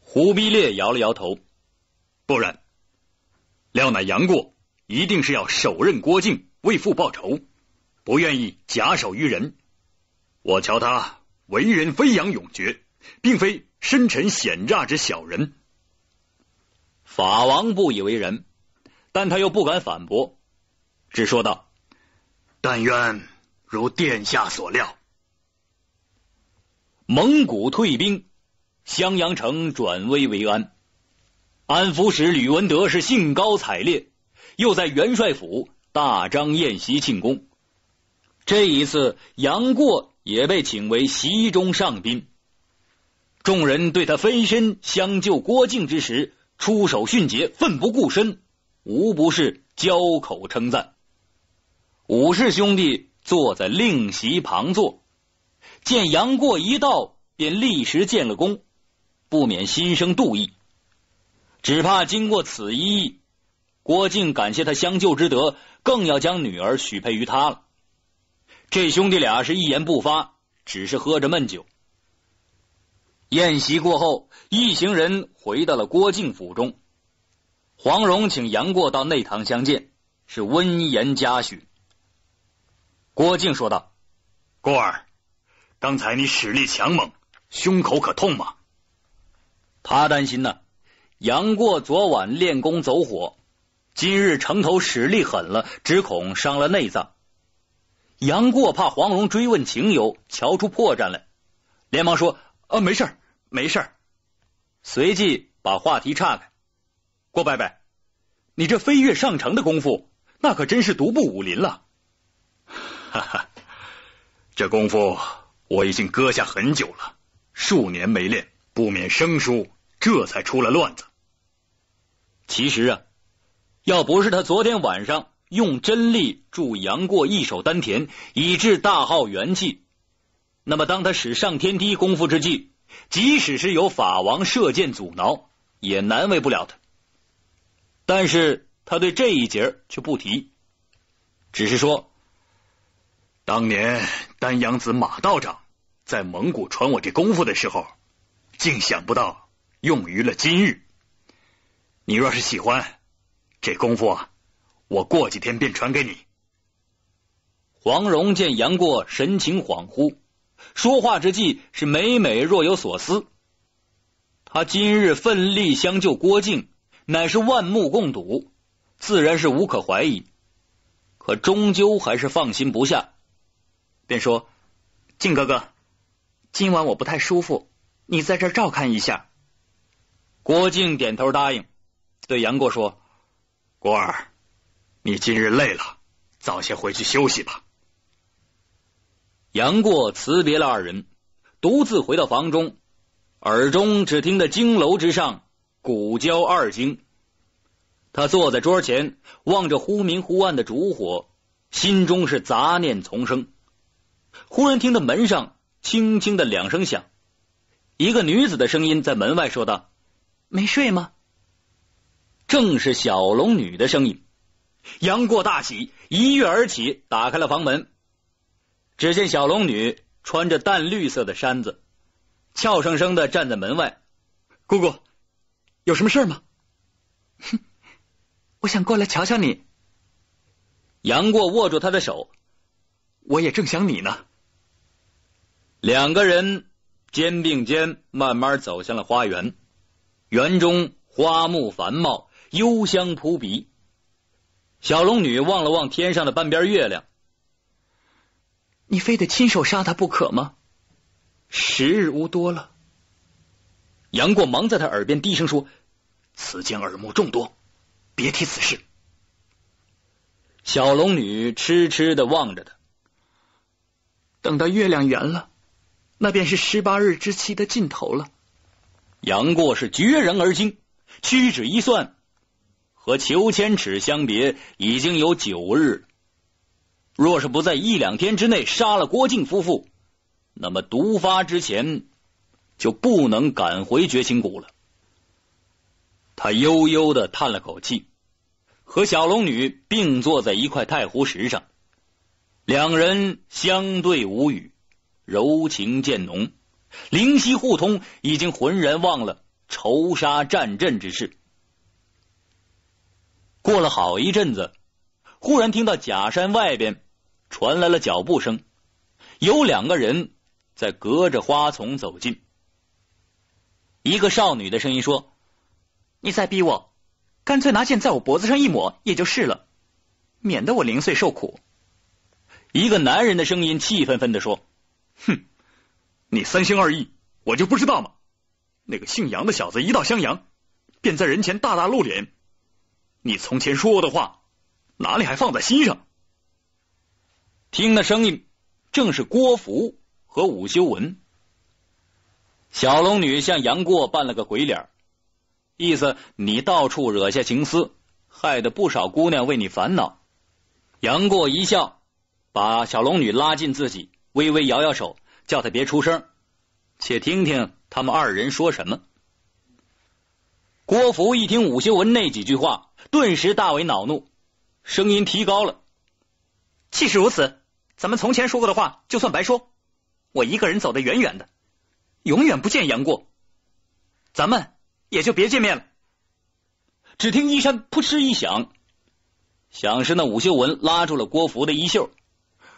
忽必烈摇了摇头，不然，料乃杨过一定是要手刃郭靖为父报仇，不愿意假手于人。我瞧他为人飞扬勇决，并非深沉险诈之小人。法王不以为然，但他又不敢反驳，只说道：“但愿。”如殿下所料，蒙古退兵，襄阳城转危为安。安抚使吕文德是兴高采烈，又在元帅府大张宴席庆功。这一次，杨过也被请为席中上宾。众人对他飞身相救郭靖之时，出手迅捷，奋不顾身，无不是交口称赞。武氏兄弟。坐在令席旁坐，见杨过一到，便立时见了功，不免心生妒意，只怕经过此一役，郭靖感谢他相救之德，更要将女儿许配于他了。这兄弟俩是一言不发，只是喝着闷酒。宴席过后，一行人回到了郭靖府中，黄蓉请杨过到内堂相见，是温言嘉许。郭靖说道：“过儿，刚才你使力强猛，胸口可痛吗？”他担心呢。杨过昨晚练功走火，今日城头使力狠了，只恐伤了内脏。杨过怕黄蓉追问情由，瞧出破绽来，连忙说：“啊，没事没事随即把话题岔开：“郭伯伯，你这飞跃上城的功夫，那可真是独步武林了。”哈哈，这功夫我已经搁下很久了，数年没练，不免生疏，这才出了乱子。其实啊，要不是他昨天晚上用真力助杨过一手丹田，以致大耗元气，那么当他使上天梯功夫之际，即使是有法王射箭阻挠，也难为不了他。但是他对这一节却不提，只是说。当年丹阳子马道长在蒙古传我这功夫的时候，竟想不到用于了今日。你若是喜欢这功夫，啊，我过几天便传给你。黄蓉见杨过神情恍惚，说话之际是每每若有所思。他今日奋力相救郭靖，乃是万目共睹，自然是无可怀疑。可终究还是放心不下。便说：“靖哥哥，今晚我不太舒服，你在这照看一下。”郭靖点头答应，对杨过说：“郭儿，你今日累了，早些回去休息吧。”杨过辞别了二人，独自回到房中，耳中只听得经楼之上鼓交二惊。他坐在桌前，望着忽明忽暗的烛火，心中是杂念丛生。忽然听到门上轻轻的两声响，一个女子的声音在门外说道：“没睡吗？”正是小龙女的声音。杨过大喜，一跃而起，打开了房门。只见小龙女穿着淡绿色的衫子，俏生生的站在门外。“姑姑，有什么事吗？”“哼，我想过来瞧瞧你。”杨过握住她的手，“我也正想你呢。”两个人肩并肩，慢慢走向了花园。园中花木繁茂，幽香扑鼻。小龙女望了望天上的半边月亮，你非得亲手杀他不可吗？时日无多了。杨过忙在他耳边低声说：“此间耳目众多，别提此事。”小龙女痴痴的望着他，等到月亮圆了。那便是十八日之期的尽头了。杨过是绝人而惊，屈指一算，和裘千尺相别已经有九日。若是不在一两天之内杀了郭靖夫妇，那么毒发之前就不能赶回绝情谷了。他悠悠的叹了口气，和小龙女并坐在一块太湖石上，两人相对无语。柔情渐浓，灵犀互通，已经浑然忘了仇杀战阵之事。过了好一阵子，忽然听到假山外边传来了脚步声，有两个人在隔着花丛走近。一个少女的声音说：“你再逼我，干脆拿剑在我脖子上一抹，也就是了，免得我零碎受苦。”一个男人的声音气愤愤的说。哼，你三心二意，我就不知道吗？那个姓杨的小子一到襄阳，便在人前大大露脸。你从前说的话，哪里还放在心上？听那声音，正是郭福和武修文。小龙女向杨过扮了个鬼脸，意思你到处惹下情思，害得不少姑娘为你烦恼。杨过一笑，把小龙女拉近自己。微微摇摇手，叫他别出声，且听听他们二人说什么。郭福一听武秀文那几句话，顿时大为恼怒，声音提高了：“既是如此，咱们从前说过的话就算白说。我一个人走得远远的，永远不见杨过，咱们也就别见面了。”只听衣衫扑哧一响，响是那武秀文拉住了郭福的衣袖。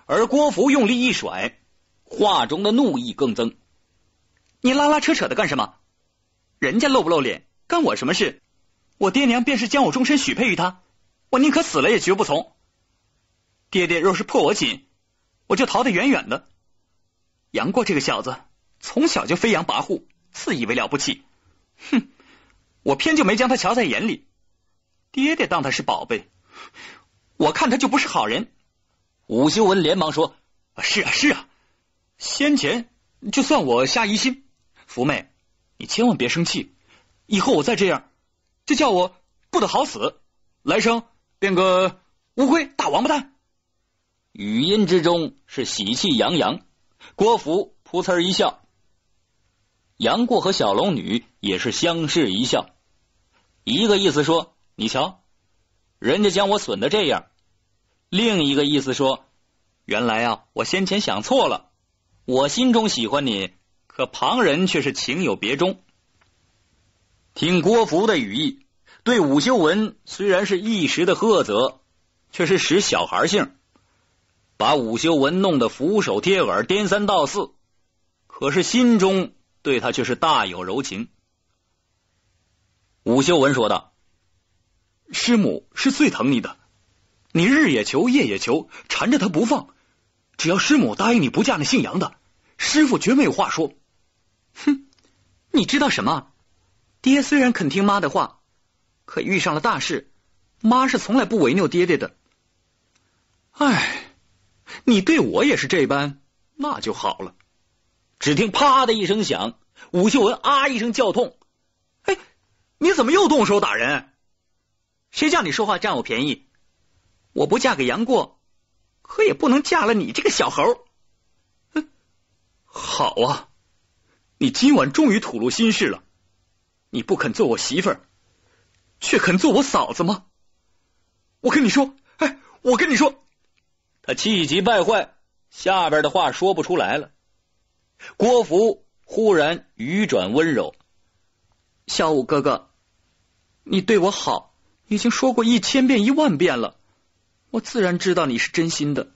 而郭福用力一甩，话中的怒意更增。你拉拉扯扯的干什么？人家露不露脸，干我什么事？我爹娘便是将我终身许配于他，我宁可死了也绝不从。爹爹若是破我锦，我就逃得远远的。杨过这个小子，从小就飞扬跋扈，自以为了不起。哼，我偏就没将他瞧在眼里。爹爹当他是宝贝，我看他就不是好人。武修文连忙说：“是啊，是啊，先前就算我瞎疑心，福妹，你千万别生气。以后我再这样，就叫我不得好死，来生变个乌龟大王八蛋。”语音之中是喜气洋洋。郭福噗呲一笑，杨过和小龙女也是相视一笑，一个意思说：“你瞧，人家将我损的这样。”另一个意思说，原来啊，我先前想错了。我心中喜欢你，可旁人却是情有别衷。听郭芙的语意，对武修文虽然是一时的呵责，却是使小孩性，把武修文弄得俯首贴耳、颠三倒四。可是心中对他却是大有柔情。武修文说道：“师母是最疼你的。”你日也求，夜也求，缠着他不放。只要师母答应你不嫁那姓杨的，师傅绝没有话说。哼，你知道什么？爹虽然肯听妈的话，可遇上了大事，妈是从来不违拗爹爹的。哎，你对我也是这般，那就好了。只听啪的一声响，武秀文啊一声叫痛。哎，你怎么又动手打人？谁叫你说话占我便宜？我不嫁给杨过，可也不能嫁了你这个小猴。哼，好啊，你今晚终于吐露心事了。你不肯做我媳妇儿，却肯做我嫂子吗？我跟你说，哎，我跟你说，他气急败坏，下边的话说不出来了。郭芙忽然语转温柔：“小五哥哥，你对我好，已经说过一千遍一万遍了。”我自然知道你是真心的，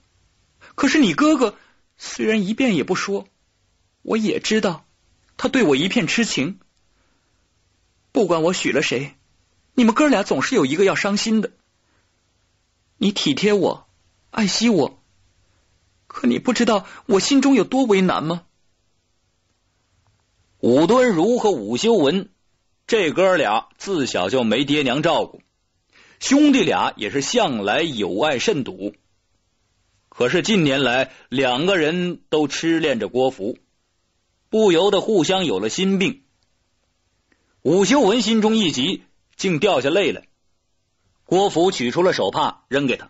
可是你哥哥虽然一遍也不说，我也知道他对我一片痴情。不管我许了谁，你们哥俩总是有一个要伤心的。你体贴我，爱惜我，可你不知道我心中有多为难吗？武敦儒和武修文这哥俩自小就没爹娘照顾。兄弟俩也是向来友爱甚笃，可是近年来两个人都痴恋着郭芙，不由得互相有了心病。武修文心中一急，竟掉下泪来。郭芙取出了手帕，扔给他：“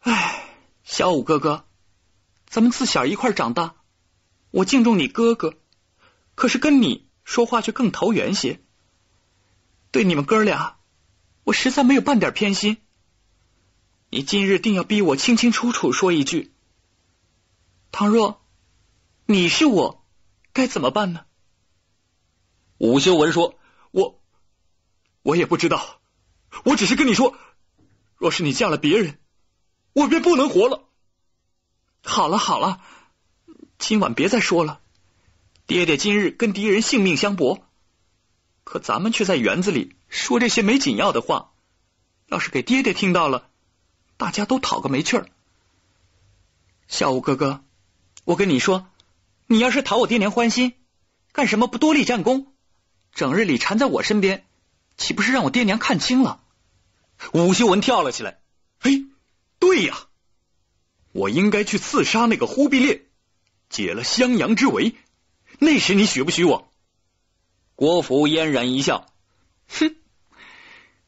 哎，小五哥哥，咱们自小一块长大，我敬重你哥哥，可是跟你说话却更投缘些，对你们哥俩。”我实在没有半点偏心。你今日定要逼我清清楚楚说一句。倘若你是我，该怎么办呢？武修文说：“我，我也不知道。我只是跟你说，若是你嫁了别人，我便不能活了。”好了好了，今晚别再说了。爹爹今日跟敌人性命相搏，可咱们却在园子里。说这些没紧要的话，要是给爹爹听到了，大家都讨个没趣儿。小五哥哥，我跟你说，你要是讨我爹娘欢心，干什么不多立战功？整日里缠在我身边，岂不是让我爹娘看清了？武修文跳了起来，嘿，对呀，我应该去刺杀那个忽必烈，解了襄阳之围。那时你许不许我？郭福嫣然一笑，哼。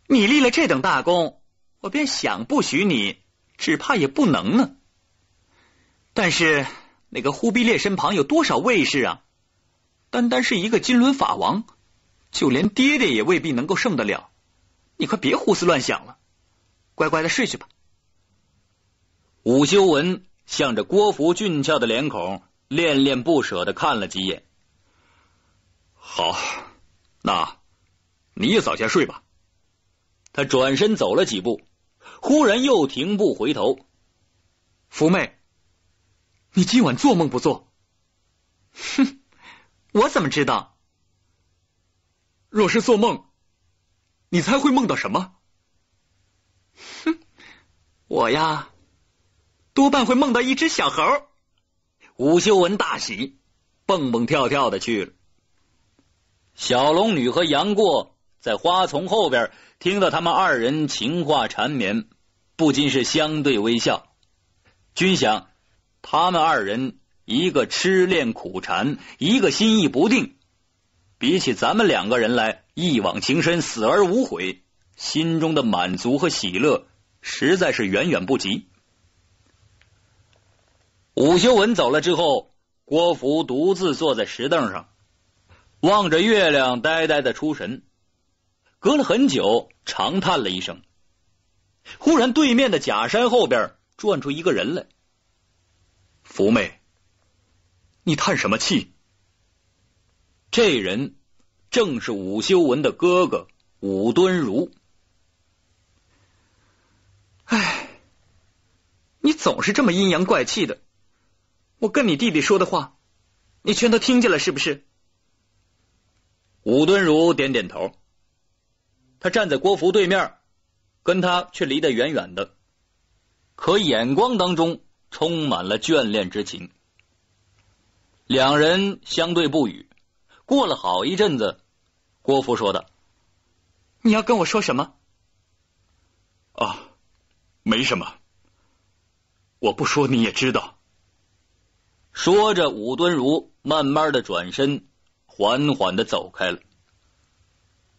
你立了这等大功，我便想不许你，只怕也不能呢。但是那个忽必烈身旁有多少卫士啊？单单是一个金轮法王，就连爹爹也未必能够胜得了。你快别胡思乱想了，乖乖的睡去吧。武修文向着郭福俊俏的脸孔恋恋不舍的看了几眼。好，那你也早些睡吧。他转身走了几步，忽然又停步回头：“福妹，你今晚做梦不做？”“哼，我怎么知道？若是做梦，你猜会梦到什么？”“哼，我呀，多半会梦到一只小猴。”吴修文大喜，蹦蹦跳跳的去了。小龙女和杨过在花丛后边。听到他们二人情话缠绵，不禁是相对微笑。君想，他们二人一个痴恋苦缠，一个心意不定，比起咱们两个人来，一往情深，死而无悔，心中的满足和喜乐，实在是远远不及。武修文走了之后，郭福独自坐在石凳上，望着月亮，呆呆的出神。隔了很久，长叹了一声。忽然，对面的假山后边转出一个人来。福妹，你叹什么气？这人正是武修文的哥哥武敦儒。哎，你总是这么阴阳怪气的。我跟你弟弟说的话，你全都听见了是不是？武敦儒点点头。他站在郭福对面，跟他却离得远远的，可眼光当中充满了眷恋之情。两人相对不语，过了好一阵子，郭福说道：“你要跟我说什么？”啊，没什么，我不说你也知道。说着，武敦儒慢慢的转身，缓缓的走开了。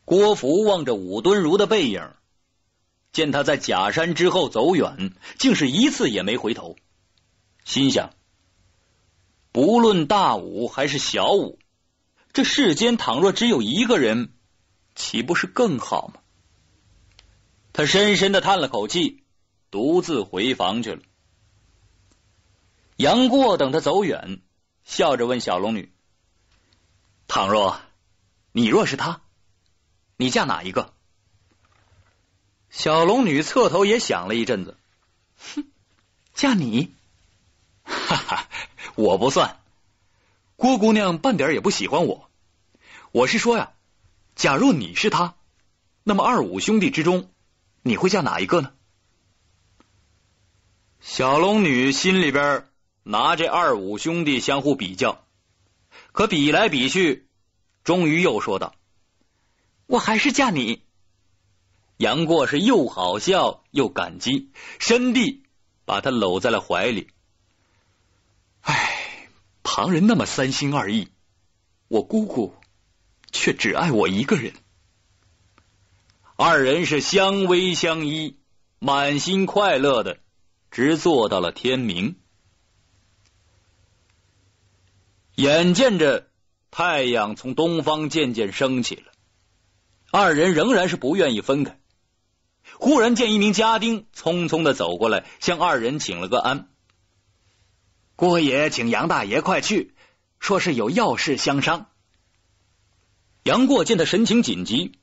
郭芙望着武敦儒的背影，见他在假山之后走远，竟是一次也没回头。心想：不论大武还是小武，这世间倘若只有一个人，岂不是更好吗？他深深的叹了口气，独自回房去了。杨过等他走远，笑着问小龙女：“倘若你若是他？”你嫁哪一个？小龙女侧头也想了一阵子，哼，嫁你？哈哈，我不算。郭姑娘半点也不喜欢我。我是说呀，假若你是她，那么二五兄弟之中，你会嫁哪一个呢？小龙女心里边拿这二五兄弟相互比较，可比来比去，终于又说道。我还是嫁你，杨过是又好笑又感激，深地把她搂在了怀里。唉，旁人那么三心二意，我姑姑却只爱我一个人。二人是相偎相依，满心快乐的，直坐到了天明。眼见着太阳从东方渐渐升起了。二人仍然是不愿意分开。忽然见一名家丁匆匆的走过来，向二人请了个安。郭爷，请杨大爷快去，说是有要事相商。杨过见他神情紧急，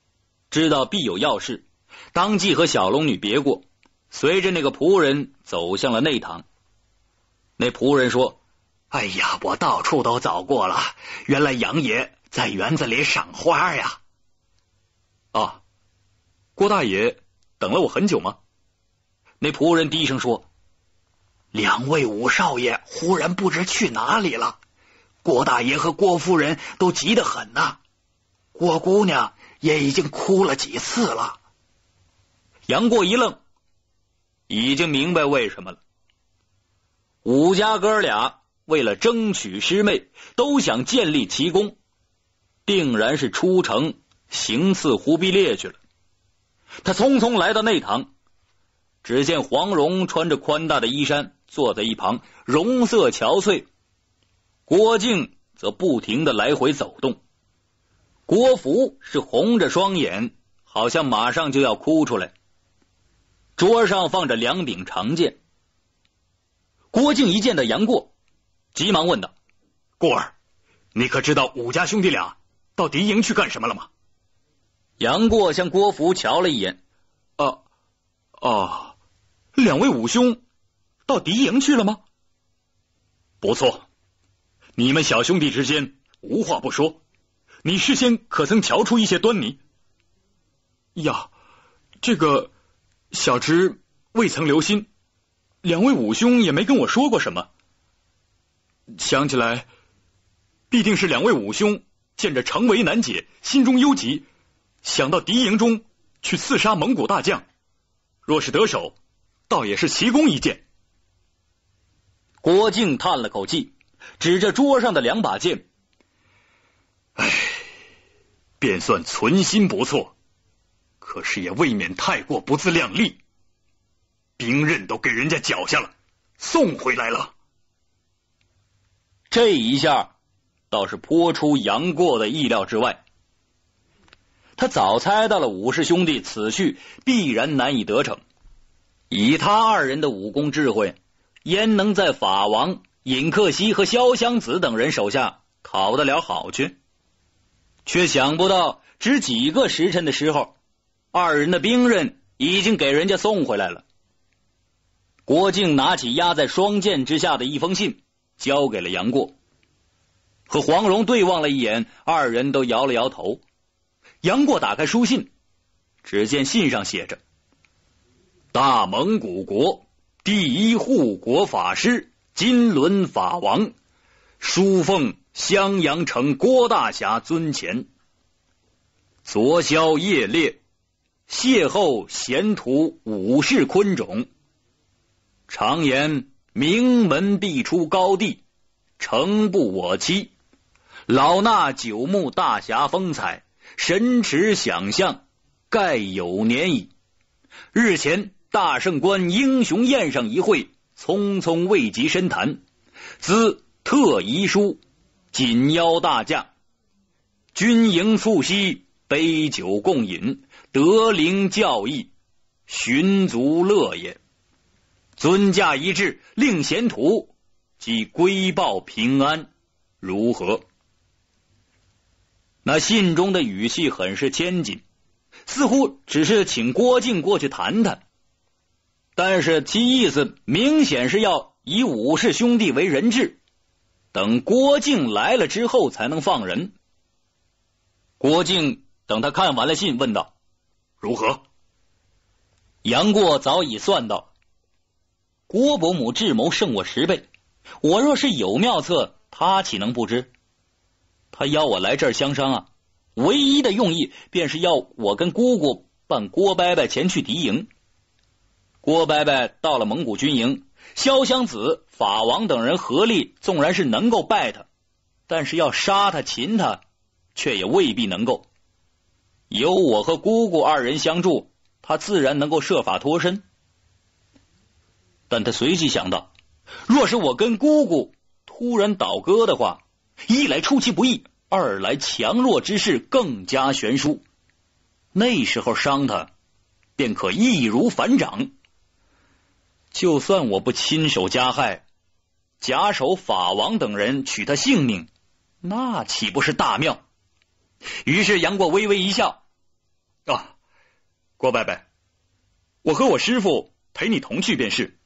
知道必有要事，当即和小龙女别过，随着那个仆人走向了内堂。那仆人说：“哎呀，我到处都找过了，原来杨爷在园子里赏花呀。”啊，郭大爷等了我很久吗？那仆人低声说：“两位五少爷忽然不知去哪里了，郭大爷和郭夫人都急得很呐。郭姑娘也已经哭了几次了。”杨过一愣，已经明白为什么了。武家哥俩为了争取师妹，都想建立奇功，定然是出城。行刺忽必烈去了。他匆匆来到内堂，只见黄蓉穿着宽大的衣衫坐在一旁，容色憔悴；郭靖则不停的来回走动；郭芙是红着双眼，好像马上就要哭出来。桌上放着两柄长剑。郭靖一见到杨过，急忙问道：“过儿，你可知道武家兄弟俩到敌营去干什么了吗？”杨过向郭芙瞧了一眼，啊啊！两位武兄到敌营去了吗？不错，你们小兄弟之间无话不说。你事先可曾瞧出一些端倪？呀，这个小侄未曾留心，两位武兄也没跟我说过什么。想起来，必定是两位武兄见着城围难解，心中忧急。想到敌营中去刺杀蒙古大将，若是得手，倒也是奇功一件。郭靖叹了口气，指着桌上的两把剑：“哎，便算存心不错，可是也未免太过不自量力。兵刃都给人家缴下了，送回来了。这一下倒是颇出杨过的意料之外。”他早猜到了武氏兄弟此去必然难以得逞，以他二人的武功智慧，焉能在法王尹克西和潇湘子等人手下考得了好去？却想不到，只几个时辰的时候，二人的兵刃已经给人家送回来了。郭靖拿起压在双剑之下的一封信，交给了杨过，和黄蓉对望了一眼，二人都摇了摇头。杨过打开书信，只见信上写着：“大蒙古国第一护国法师金轮法王书奉襄阳城郭大侠尊前，昨宵夜猎邂逅贤徒武士昆种，常言名门必出高第，诚不我欺。老衲久慕大侠风采。”神驰想象，盖有年矣。日前大圣观英雄宴上一会，匆匆未及深谈，兹特遗书，紧邀大将，军营促膝，杯酒共饮，得灵教义，寻足乐也。尊驾一致，令贤徒即归报平安，如何？那信中的语气很是谦谨，似乎只是请郭靖过去谈谈，但是其意思明显是要以武氏兄弟为人质，等郭靖来了之后才能放人。郭靖等他看完了信，问道：“如何？”杨过早已算到郭伯母智谋胜我十倍，我若是有妙策，他岂能不知？他邀我来这儿相商啊，唯一的用意便是要我跟姑姑扮郭伯伯前去敌营。郭伯伯到了蒙古军营，潇湘子、法王等人合力，纵然是能够败他，但是要杀他、擒他，却也未必能够。有我和姑姑二人相助，他自然能够设法脱身。但他随即想到，若是我跟姑姑突然倒戈的话，一来出其不意，二来强弱之势更加悬殊，那时候伤他便可易如反掌。就算我不亲手加害，假手法王等人取他性命，那岂不是大妙？于是杨过微微一笑：“啊，郭伯伯，我和我师傅陪你同去便是。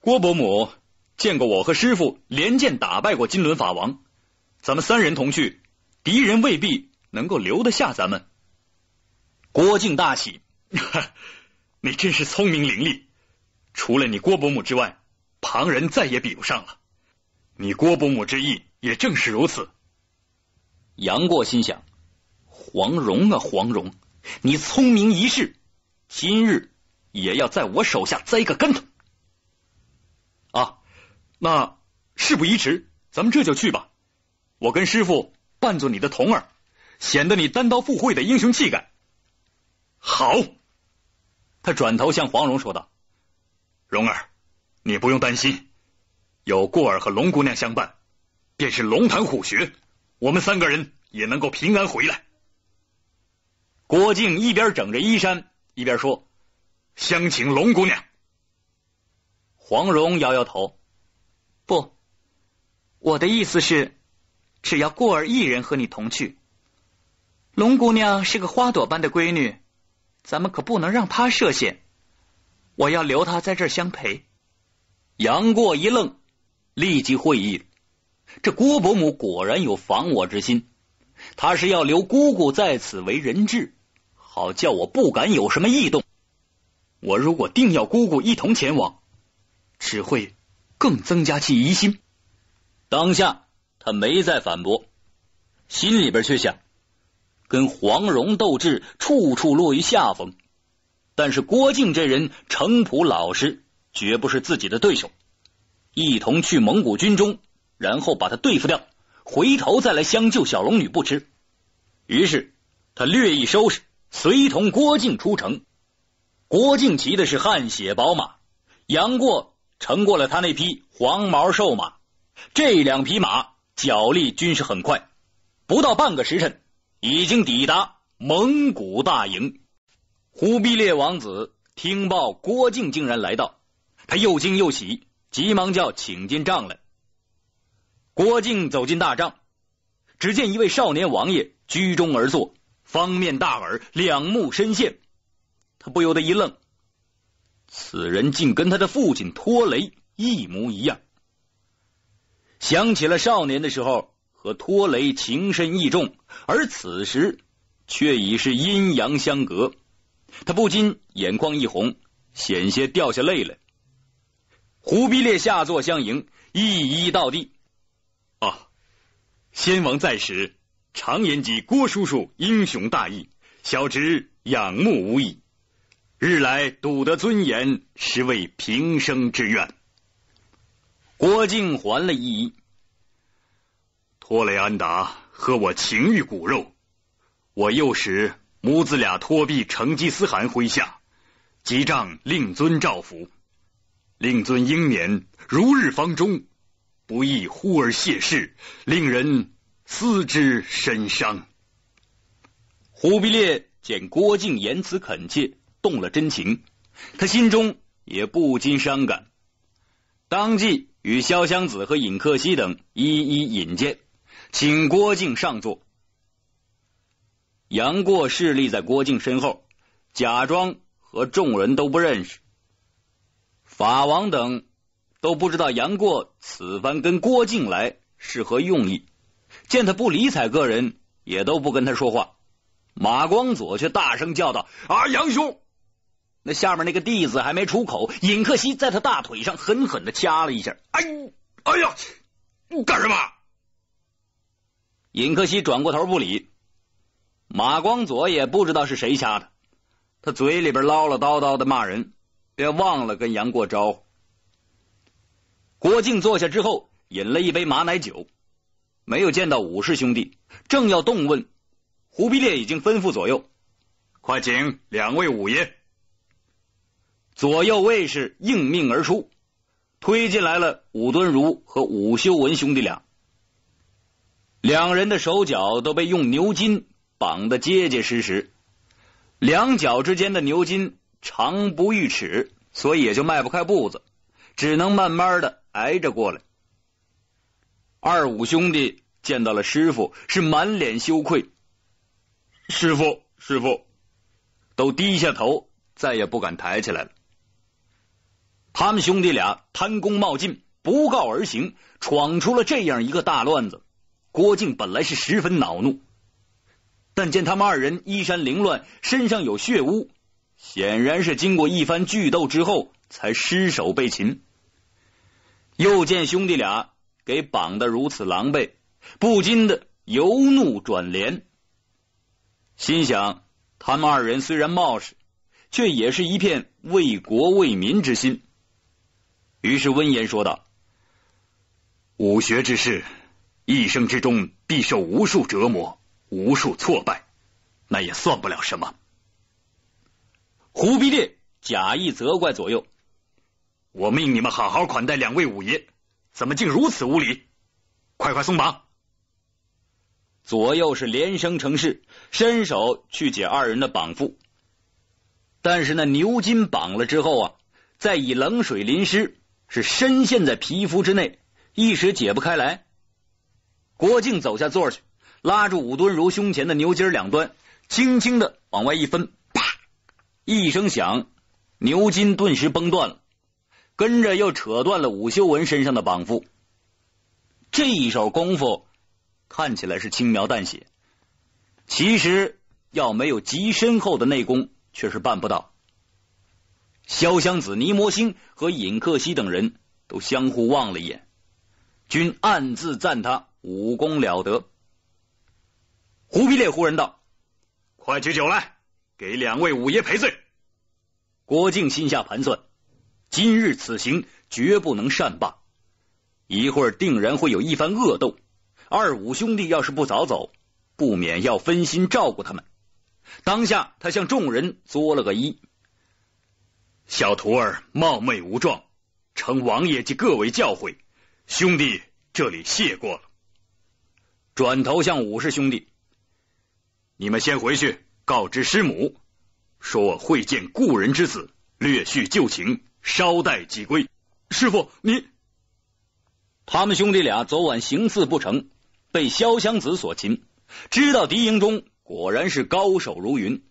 郭伯母见过我和师傅，连剑打败过金轮法王。”咱们三人同去，敌人未必能够留得下咱们。郭靖大喜，你真是聪明伶俐，除了你郭伯母之外，旁人再也比不上了。你郭伯母之意也正是如此。杨过心想：黄蓉啊黄蓉，你聪明一世，今日也要在我手下栽个跟头。啊，那事不宜迟，咱们这就去吧。我跟师傅扮作你的童儿，显得你单刀赴会的英雄气概。好，他转头向黄蓉说道：“蓉儿，你不用担心，有过儿和龙姑娘相伴，便是龙潭虎穴，我们三个人也能够平安回来。”郭靖一边整着衣衫，一边说：“相请龙姑娘。”黄蓉摇摇头：“不，我的意思是。”只要过儿一人和你同去，龙姑娘是个花朵般的闺女，咱们可不能让她涉险。我要留她在这相陪。杨过一愣，立即会意。这郭伯母果然有防我之心，她是要留姑姑在此为人质，好叫我不敢有什么异动。我如果定要姑姑一同前往，只会更增加其疑心。当下。他没再反驳，心里边却想：跟黄蓉斗智，处处落于下风。但是郭靖这人诚朴老实，绝不是自己的对手。一同去蒙古军中，然后把他对付掉，回头再来相救小龙女，不迟。于是他略一收拾，随同郭靖出城。郭靖骑的是汗血宝马，杨过乘过了他那匹黄毛瘦马，这两匹马。脚力均是很快，不到半个时辰，已经抵达蒙古大营。忽必烈王子听报郭靖竟然来到，他又惊又喜，急忙叫请进帐来。郭靖走进大帐，只见一位少年王爷居中而坐，方面大耳，两目深陷，他不由得一愣，此人竟跟他的父亲拖雷一模一样。想起了少年的时候和托雷情深意重，而此时却已是阴阳相隔，他不禁眼眶一红，险些掉下泪来。忽必烈下座相迎，一一到地。啊，先王在时，常言及郭叔叔英雄大义，小侄仰慕无已。日来赌得尊严，实为平生之愿。郭靖还了一托雷安达和我情欲骨肉，我幼时母子俩托庇成吉思汗麾下，即仗令尊照拂，令尊英年如日方中，不意忽而谢世，令人思之深伤。忽必烈见郭靖言辞恳切，动了真情，他心中也不禁伤感，当即。与潇湘子和尹克西等一一引荐，请郭靖上座。杨过侍立在郭靖身后，假装和众人都不认识。法王等都不知道杨过此番跟郭靖来是何用意，见他不理睬个人，也都不跟他说话。马光佐却大声叫道：“啊，杨兄！”那下面那个弟子还没出口，尹克西在他大腿上狠狠的掐了一下，哎，哎呀，干什么？尹克西转过头不理，马光佐也不知道是谁掐的，他嘴里边唠唠叨叨的骂人，别忘了跟杨过招呼。郭靖坐下之后，饮了一杯马奶酒，没有见到武氏兄弟，正要动问，忽必烈已经吩咐左右，快请两位五爷。左右卫士应命而出，推进来了武敦儒和武修文兄弟俩，两人的手脚都被用牛筋绑得结结实实，两脚之间的牛筋长不逾尺，所以也就迈不开步子，只能慢慢的挨着过来。二五兄弟见到了师傅，是满脸羞愧，师傅，师傅，都低下头，再也不敢抬起来了。他们兄弟俩贪功冒进，不告而行，闯出了这样一个大乱子。郭靖本来是十分恼怒，但见他们二人衣衫凌乱，身上有血污，显然是经过一番巨斗之后才失手被擒。又见兄弟俩给绑得如此狼狈，不禁的由怒转怜，心想他们二人虽然冒失，却也是一片为国为民之心。于是温言说道：“武学之事，一生之中必受无数折磨，无数挫败，那也算不了什么。”忽必烈假意责怪左右：“我命你们好好款待两位五爷，怎么竟如此无礼？快快松绑！”左右是连声称是，伸手去解二人的绑缚，但是那牛筋绑了之后啊，再以冷水淋湿。是深陷在皮肤之内，一时解不开来。郭靖走下座去，拉住武敦儒胸前的牛筋两端，轻轻的往外一分，啪一声响，牛筋顿时崩断了，跟着又扯断了武修文身上的绑缚。这一手功夫看起来是轻描淡写，其实要没有极深厚的内功，却是办不到。潇湘子、尼摩星和尹克西等人都相互望了一眼，均暗自赞他武功了得。忽必烈忽然道：“快取酒来，给两位五爷赔罪。”郭靖心下盘算，今日此行绝不能善罢，一会儿定然会有一番恶斗。二五兄弟要是不早走，不免要分心照顾他们。当下他向众人作了个揖。小徒儿冒昧无状，承王爷及各位教诲，兄弟这里谢过了。转头向武氏兄弟，你们先回去，告知师母，说我会见故人之子，略叙旧情，稍待即归。师傅，你他们兄弟俩昨晚行刺不成，被萧湘子所擒，知道敌营中果然是高手如云，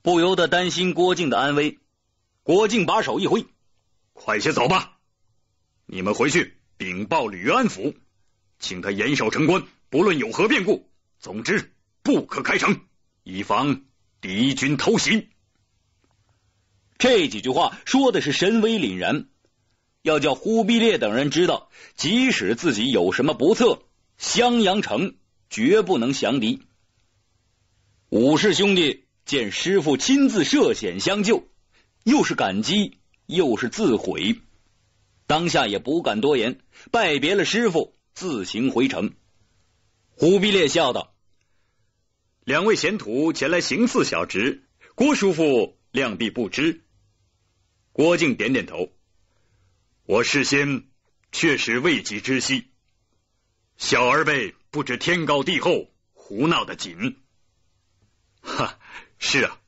不由得担心郭靖的安危。郭靖把手一挥：“快些走吧！你们回去禀报吕安府，请他严守城关，不论有何变故，总之不可开城，以防敌军偷袭。”这几句话说的是神威凛然，要叫忽必烈等人知道，即使自己有什么不测，襄阳城绝不能降敌。武士兄弟见师傅亲自涉险相救。又是感激，又是自毁，当下也不敢多言，拜别了师傅，自行回城。忽必烈笑道：“两位贤徒前来行刺小侄，郭叔父量必不知。”郭靖点点头：“我事先确实未及知悉，小儿辈不知天高地厚，胡闹的紧。”“哈，是啊。”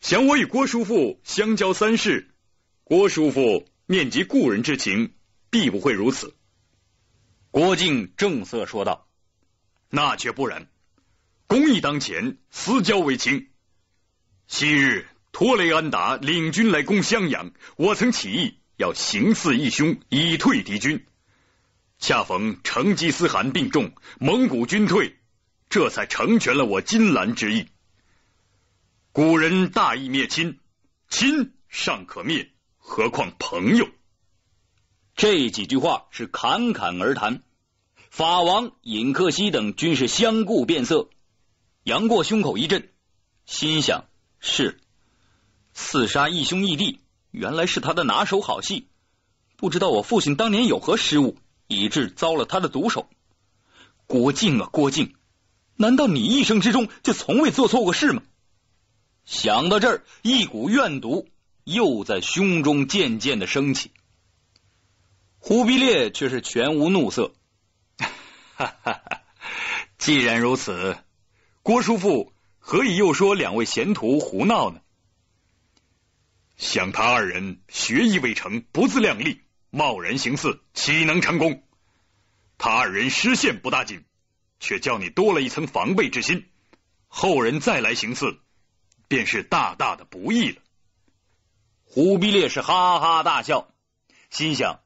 想我与郭叔父相交三世，郭叔父念及故人之情，必不会如此。郭靖正色说道：“那却不然，公义当前，私交为轻。昔日托雷安达领军来攻襄阳，我曾起义要行刺义兄，以退敌军。恰逢成吉思汗病重，蒙古军退，这才成全了我金兰之意。”古人大义灭亲，亲尚可灭，何况朋友？这几句话是侃侃而谈。法王尹克西等均是相顾变色。杨过胸口一震，心想：是刺杀义兄义弟，原来是他的拿手好戏。不知道我父亲当年有何失误，以致遭了他的毒手？郭靖啊，郭靖，难道你一生之中就从未做错过事吗？想到这儿，一股怨毒又在胸中渐渐的升起。忽必烈却是全无怒色，哈哈哈！既然如此，郭叔父何以又说两位贤徒胡闹呢？想他二人学艺未成，不自量力，贸然行刺，岂能成功？他二人失陷不大紧，却叫你多了一层防备之心。后人再来行刺。便是大大的不易了。忽必烈是哈哈大笑，心想：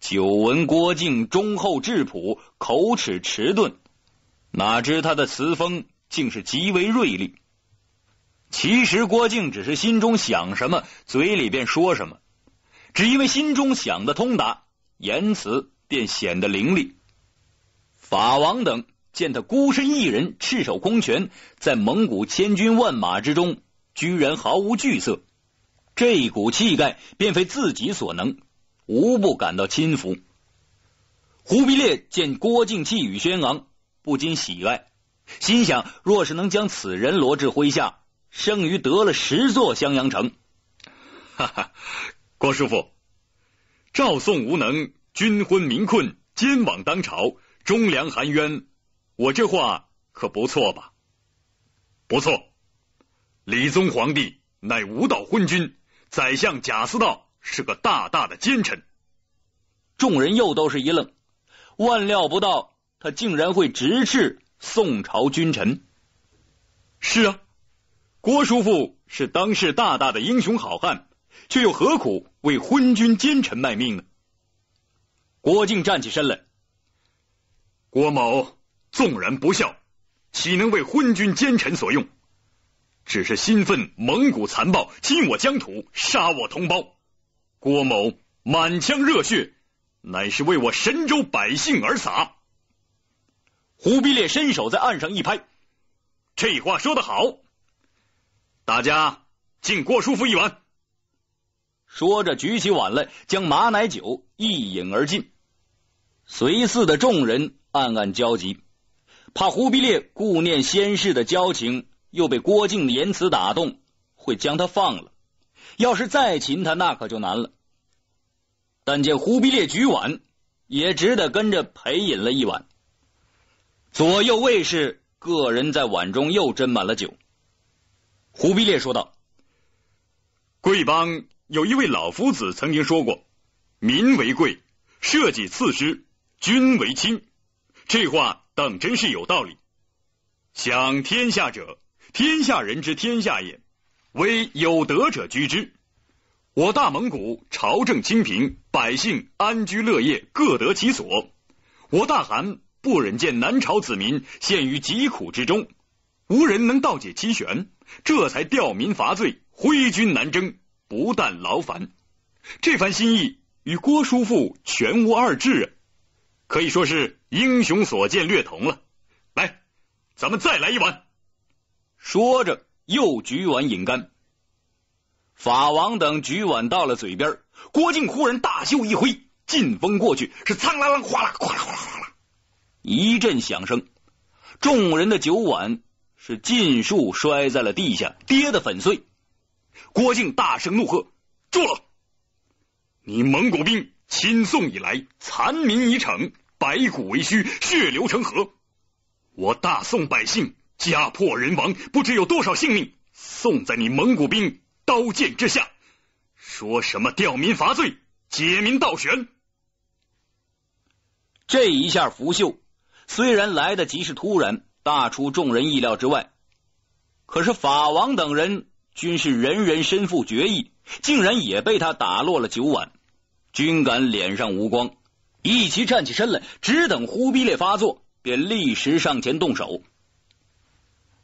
久闻郭靖忠厚质朴，口齿迟钝，哪知他的词风竟是极为锐利。其实郭靖只是心中想什么，嘴里便说什么，只因为心中想的通达，言辞便显得凌厉。法王等。见他孤身一人，赤手空拳，在蒙古千军万马之中，居然毫无惧色，这股气概便非自己所能，无不感到钦服。忽必烈见郭靖气宇轩昂，不禁喜爱，心想：若是能将此人罗至麾下，剩于得了十座襄阳城。哈哈，郭师傅，赵宋无能，军昏民困，奸枉当朝，忠良含冤。我这话可不错吧？不错，理宗皇帝乃无道昏君，宰相贾似道是个大大的奸臣。众人又都是一愣，万料不到他竟然会直斥宋朝君臣。是啊，郭叔父是当世大大的英雄好汉，却又何苦为昏君奸臣卖命呢？郭靖站起身来，郭某。纵然不孝，岂能为昏君奸臣所用？只是心愤蒙古残暴，侵我疆土，杀我同胞。郭某满腔热血，乃是为我神州百姓而洒。忽必烈伸手在岸上一拍：“这话说得好！”大家敬郭叔父一碗。说着举起碗来，将马奶酒一饮而尽。随侍的众人暗暗焦急。怕忽必烈顾念先世的交情，又被郭靖的言辞打动，会将他放了。要是再擒他，那可就难了。但见忽必烈举碗，也只得跟着陪饮了一碗。左右卫士各人在碗中又斟满了酒。忽必烈说道：“贵邦有一位老夫子曾经说过，民为贵，社稷次之，君为轻。这话。”等真是有道理。享天下者，天下人之天下也，唯有德者居之。我大蒙古朝政清平，百姓安居乐业，各得其所。我大汗不忍见南朝子民陷于疾苦之中，无人能道解其玄，这才调民伐罪，挥军南征，不但劳烦。这番心意与郭叔父全无二致，可以说是。英雄所见略同了，来，咱们再来一碗。说着，又举碗饮干。法王等举碗到了嘴边，郭靖忽然大袖一挥，劲风过去，是“苍啷啷，哗啦，哗啦哗啦哗啦”，一阵响声，众人的酒碗是尽数摔在了地下，跌得粉碎。郭靖大声怒喝：“住了！你蒙古兵侵宋以来，残民以逞。”白骨为墟，血流成河，我大宋百姓家破人亡，不知有多少性命送在你蒙古兵刀剑之下。说什么吊民伐罪，解民倒悬？这一下拂袖，虽然来的极是突然，大出众人意料之外，可是法王等人均是人人身负爵意，竟然也被他打落了酒碗，均感脸上无光。一起站起身来，只等忽必烈发作，便立时上前动手。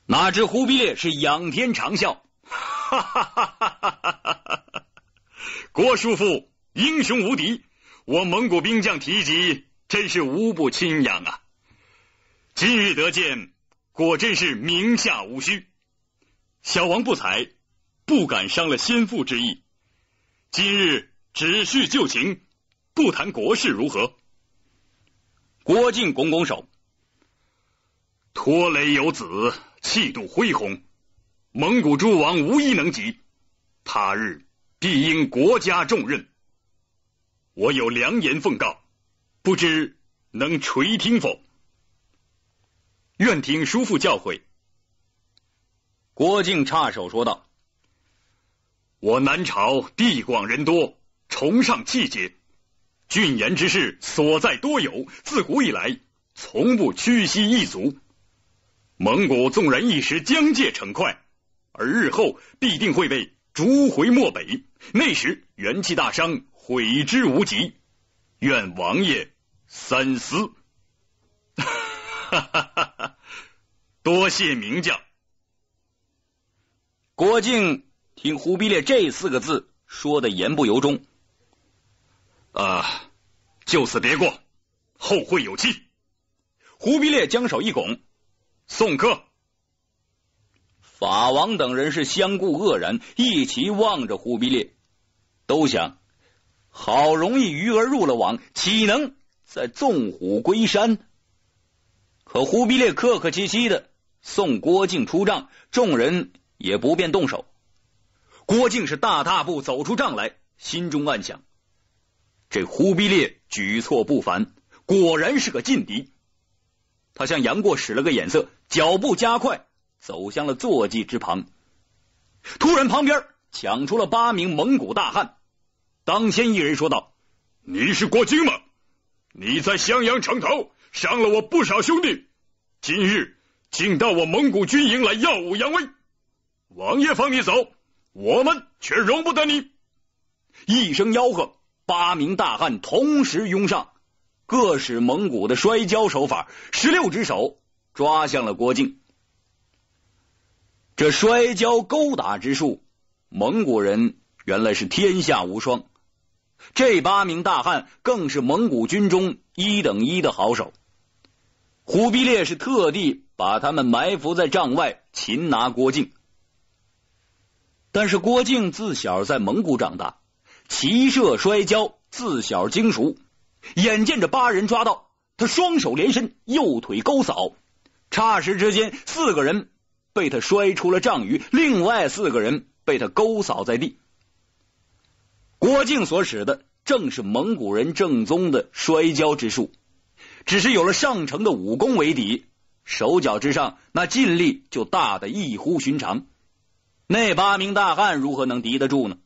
哪知忽必烈是仰天长笑，哈哈哈哈哈哈！郭叔父英雄无敌，我蒙古兵将提及，真是无不钦仰啊。今日得见，果真是名下无虚。小王不才，不敢伤了先父之意。今日只叙旧情。不谈国事如何？郭靖拱拱手，拖雷有子，气度恢宏，蒙古诸王无一能及。他日必应国家重任。我有良言奉告，不知能垂听否？愿听叔父教诲。郭靖插手说道：“我南朝地广人多，崇尚气节。”俊言之士所在多有，自古以来从不屈膝一足。蒙古纵然一时疆界逞快，而日后必定会被逐回漠北，那时元气大伤，悔之无及。愿王爷三思。多谢名将。郭靖听忽必烈这四个字说的言不由衷。啊！就此别过，后会有期。忽必烈将手一拱，送客。法王等人是相顾愕然，一齐望着忽必烈，都想：好容易鱼儿入了网，岂能再纵虎归山？可忽必烈客客气气的送郭靖出帐，众人也不便动手。郭靖是大踏步走出帐来，心中暗想。这忽必烈举措不凡，果然是个劲敌。他向杨过使了个眼色，脚步加快，走向了坐骑之旁。突然，旁边抢出了八名蒙古大汉，当先一人说道：“你是郭靖吗？你在襄阳城头伤了我不少兄弟，今日竟到我蒙古军营来耀武扬威。王爷放你走，我们却容不得你！”一声吆喝。八名大汉同时拥上，各使蒙古的摔跤手法，十六只手抓向了郭靖。这摔跤勾打之术，蒙古人原来是天下无双。这八名大汉更是蒙古军中一等一的好手。忽必烈是特地把他们埋伏在帐外，擒拿郭靖。但是郭靖自小在蒙古长大。骑射摔跤，自小精熟。眼见着八人抓到他，双手连伸，右腿勾扫。霎时之间，四个人被他摔出了丈余，另外四个人被他勾扫在地。郭靖所使的正是蒙古人正宗的摔跤之术，只是有了上乘的武功为底，手脚之上那劲力就大的异乎寻常。那八名大汉如何能敌得住呢？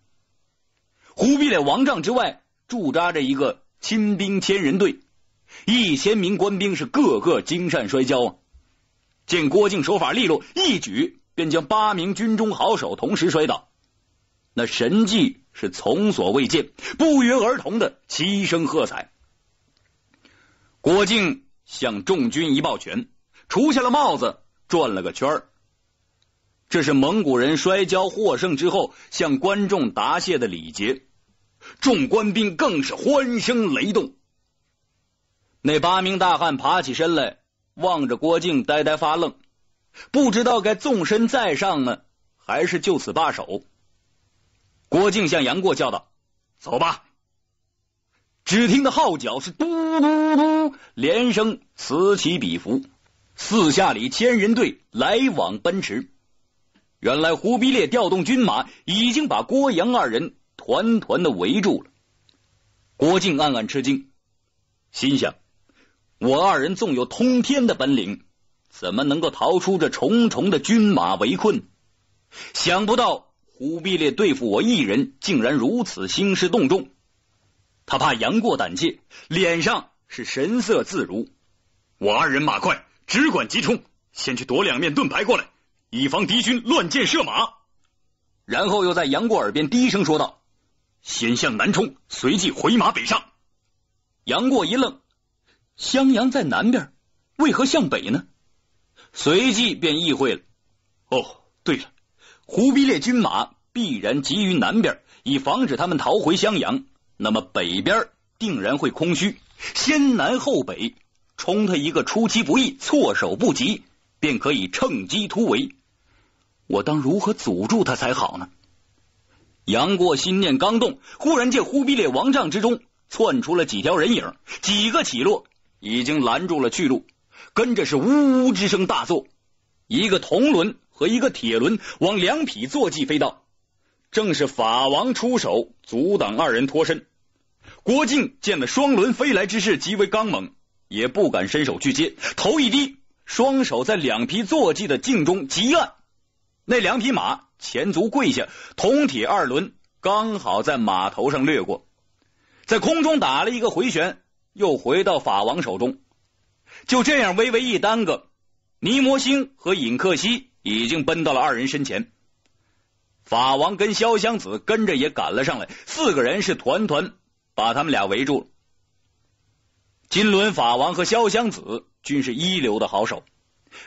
忽必烈王帐之外驻扎着一个亲兵千人队，一千名官兵是个个精善摔跤啊！见郭靖手法利落，一举便将八名军中好手同时摔倒，那神迹是从所未见，不约而同的齐声喝彩。郭靖向众军一抱拳，除下了帽子，转了个圈儿。这是蒙古人摔跤获胜之后向观众答谢的礼节，众官兵更是欢声雷动。那八名大汉爬起身来，望着郭靖呆呆发愣，不知道该纵身再上呢，还是就此罢手。郭靖向杨过叫道：“走吧！”只听得号角是嘟嘟嘟连声此起彼伏，四下里千人队来往奔驰。原来忽必烈调动军马，已经把郭阳二人团团的围住了。郭靖暗暗吃惊，心想：我二人纵有通天的本领，怎么能够逃出这重重的军马围困？想不到忽必烈对付我一人，竟然如此兴师动众。他怕杨过胆怯，脸上是神色自如。我二人马快，只管急冲，先去夺两面盾牌过来。以防敌军乱箭射马，然后又在杨过耳边低声说道：“先向南冲，随即回马北上。”杨过一愣：“襄阳在南边，为何向北呢？”随即便意会了：“哦，对了，忽必烈军马必然急于南边，以防止他们逃回襄阳，那么北边定然会空虚。先南后北，冲他一个出其不意，措手不及。”便可以趁机突围，我当如何阻住他才好呢？杨过心念刚动，忽然见忽必烈王帐之中窜出了几条人影，几个起落已经拦住了去路，跟着是呜呜之声大作，一个铜轮和一个铁轮往两匹坐骑飞到，正是法王出手阻挡二人脱身。郭靖见了双轮飞来之势极为刚猛，也不敢伸手去接，头一低。双手在两匹坐骑的颈中急按，那两匹马前足跪下，铜铁二轮刚好在马头上掠过，在空中打了一个回旋，又回到法王手中。就这样微微一耽搁，尼摩星和尹克西已经奔到了二人身前，法王跟潇湘子跟着也赶了上来，四个人是团团把他们俩围住了。金轮法王和潇湘子。均是一流的好手，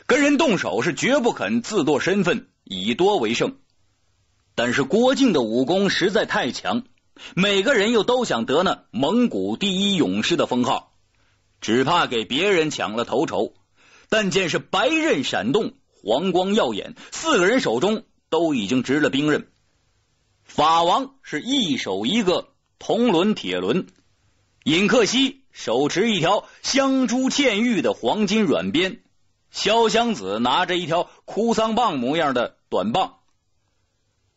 跟人动手是绝不肯自堕身份，以多为胜。但是郭靖的武功实在太强，每个人又都想得那蒙古第一勇士的封号，只怕给别人抢了头筹。但见是白刃闪动，黄光耀眼，四个人手中都已经执了兵刃。法王是一手一个铜轮铁轮，尹克西。手持一条镶珠嵌玉的黄金软鞭，潇湘子拿着一条枯丧棒模样的短棒，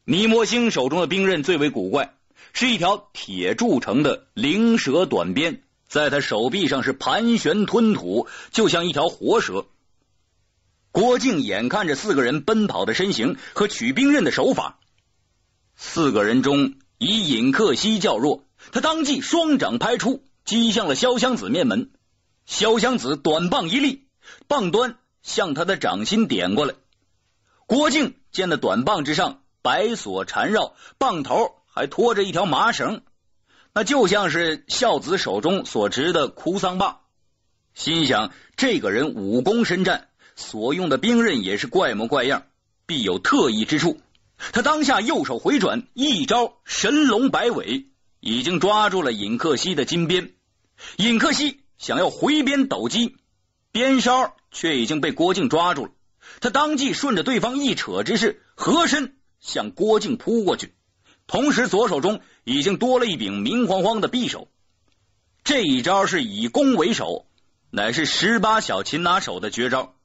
尼摩星手中的兵刃最为古怪，是一条铁铸成的灵蛇短鞭，在他手臂上是盘旋吞吐，就像一条活蛇。郭靖眼看着四个人奔跑的身形和取兵刃的手法，四个人中以尹克西较弱，他当即双掌拍出。击向了潇湘子面门，潇湘子短棒一立，棒端向他的掌心点过来。郭靖见那短棒之上白锁缠绕，棒头还拖着一条麻绳，那就像是孝子手中所持的哭丧棒。心想这个人武功深湛，所用的兵刃也是怪模怪样，必有特异之处。他当下右手回转，一招神龙摆尾。已经抓住了尹克西的金鞭，尹克西想要回鞭抖击，鞭梢却已经被郭靖抓住了。他当即顺着对方一扯之势，合身向郭靖扑过去，同时左手中已经多了一柄明晃晃的匕首。这一招是以攻为守，乃是十八小擒拿手的绝招。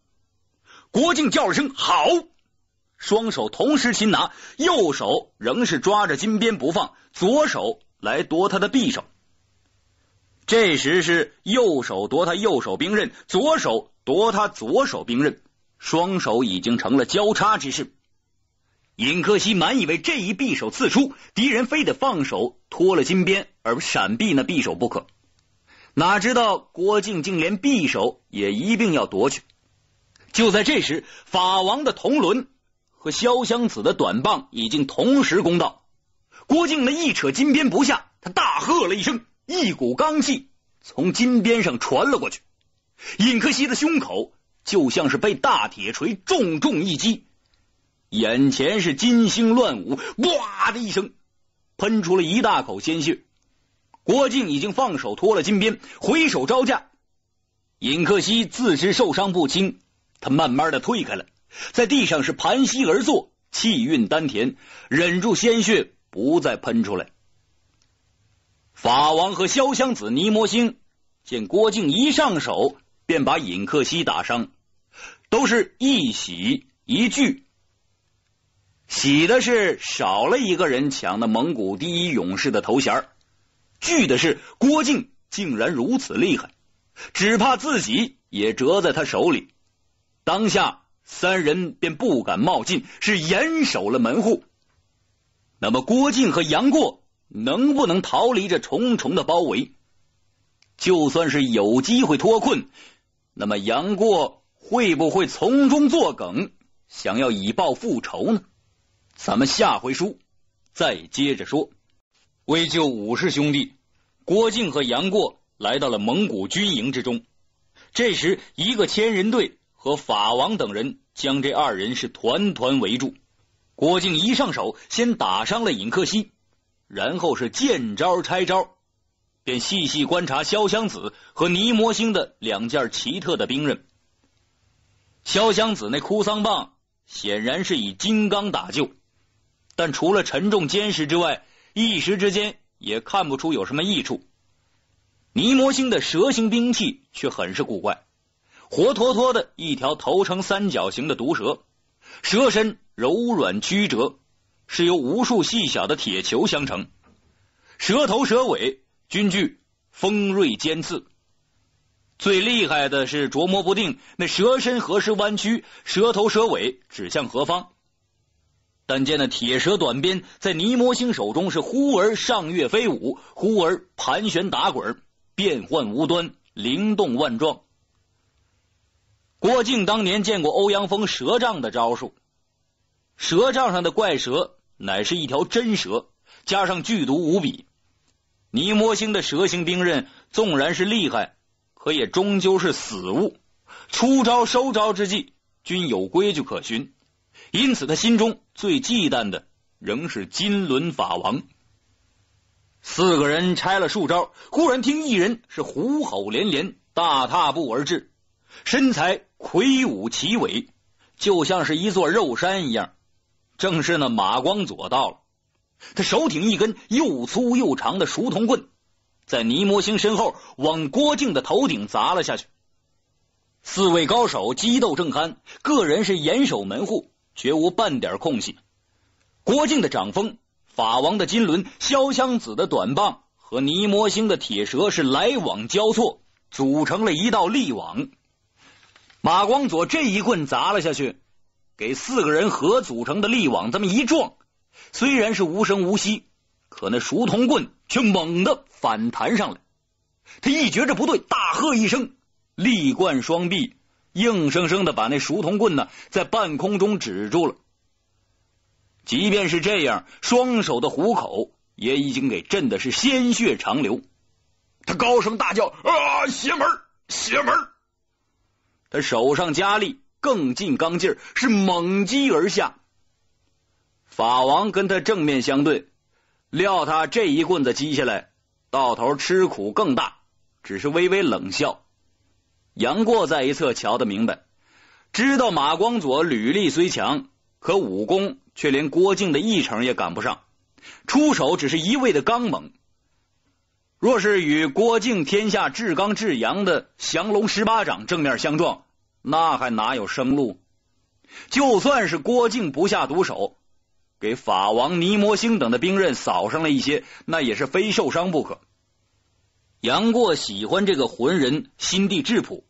郭靖叫了声“好”，双手同时擒拿，右手仍是抓着金鞭不放，左手。来夺他的匕首，这时是右手夺他右手兵刃，左手夺他左手兵刃，双手已经成了交叉之势。尹克西满以为这一匕首刺出，敌人非得放手脱了金鞭而闪避那匕首不可，哪知道郭靖竟连匕首也一定要夺去。就在这时，法王的铜轮和潇湘子的短棒已经同时攻到。郭靖那一扯金鞭不下，他大喝了一声，一股罡气从金鞭上传了过去。尹克西的胸口就像是被大铁锤重重一击，眼前是金星乱舞，哇的一声喷出了一大口鲜血。郭靖已经放手脱了金鞭，回首招架。尹克西自知受伤不轻，他慢慢的退开了，在地上是盘膝而坐，气运丹田，忍住鲜血。不再喷出来。法王和潇湘子、尼摩星见郭靖一上手便把尹克西打伤，都是一喜一惧。喜的是少了一个人抢的蒙古第一勇士的头衔惧的是郭靖竟然如此厉害，只怕自己也折在他手里。当下三人便不敢冒进，是严守了门户。那么郭靖和杨过能不能逃离这重重的包围？就算是有机会脱困，那么杨过会不会从中作梗，想要以报复仇呢？咱们下回书再接着说。为救武氏兄弟，郭靖和杨过来到了蒙古军营之中。这时，一个千人队和法王等人将这二人是团团围住。郭靖一上手，先打伤了尹克西，然后是见招拆招，便细细观察潇湘子和尼摩星的两件奇特的兵刃。潇湘子那哭丧棒显然是以金刚打就，但除了沉重坚实之外，一时之间也看不出有什么益处。尼摩星的蛇形兵器却很是古怪，活脱脱的一条头呈三角形的毒蛇，蛇身。柔软曲折，是由无数细小的铁球相成；蛇头蛇尾，均具锋锐尖刺。最厉害的是琢磨不定，那蛇身何时弯曲，蛇头蛇尾指向何方。但见那铁蛇短鞭在尼摩星手中是忽而上跃飞舞，忽而盘旋打滚，变幻无端，灵动万状。郭靖当年见过欧阳锋蛇杖的招数。蛇杖上的怪蛇乃是一条真蛇，加上剧毒无比。尼摩星的蛇形兵刃纵然是厉害，可也终究是死物，出招收招之际均有规矩可循。因此，他心中最忌惮的仍是金轮法王。四个人拆了数招，忽然听一人是虎吼连连，大踏步而至，身材魁梧奇伟，就像是一座肉山一样。正是那马光佐到了，他手挺一根又粗又长的熟铜棍，在倪摩星身后往郭靖的头顶砸了下去。四位高手激斗正酣，个人是严守门户，绝无半点空隙。郭靖的掌风、法王的金轮、潇湘子的短棒和倪摩星的铁蛇是来往交错，组成了一道力网。马光佐这一棍砸了下去。给四个人合组成的力网这么一撞，虽然是无声无息，可那熟铜棍却猛地反弹上来。他一觉着不对，大喝一声，力贯双臂，硬生生的把那熟铜棍呢在半空中止住了。即便是这样，双手的虎口也已经给震的是鲜血长流。他高声大叫：“啊，邪门，邪门！”他手上加力。更劲刚劲儿，是猛击而下。法王跟他正面相对，料他这一棍子击下来，到头吃苦更大。只是微微冷笑。杨过在一侧瞧得明白，知道马光佐履历虽强，可武功却连郭靖的一成也赶不上。出手只是一味的刚猛。若是与郭靖天下至刚至阳的降龙十八掌正面相撞，那还哪有生路？就算是郭靖不下毒手，给法王尼摩星等的兵刃扫上了一些，那也是非受伤不可。杨过喜欢这个浑人，心地质朴，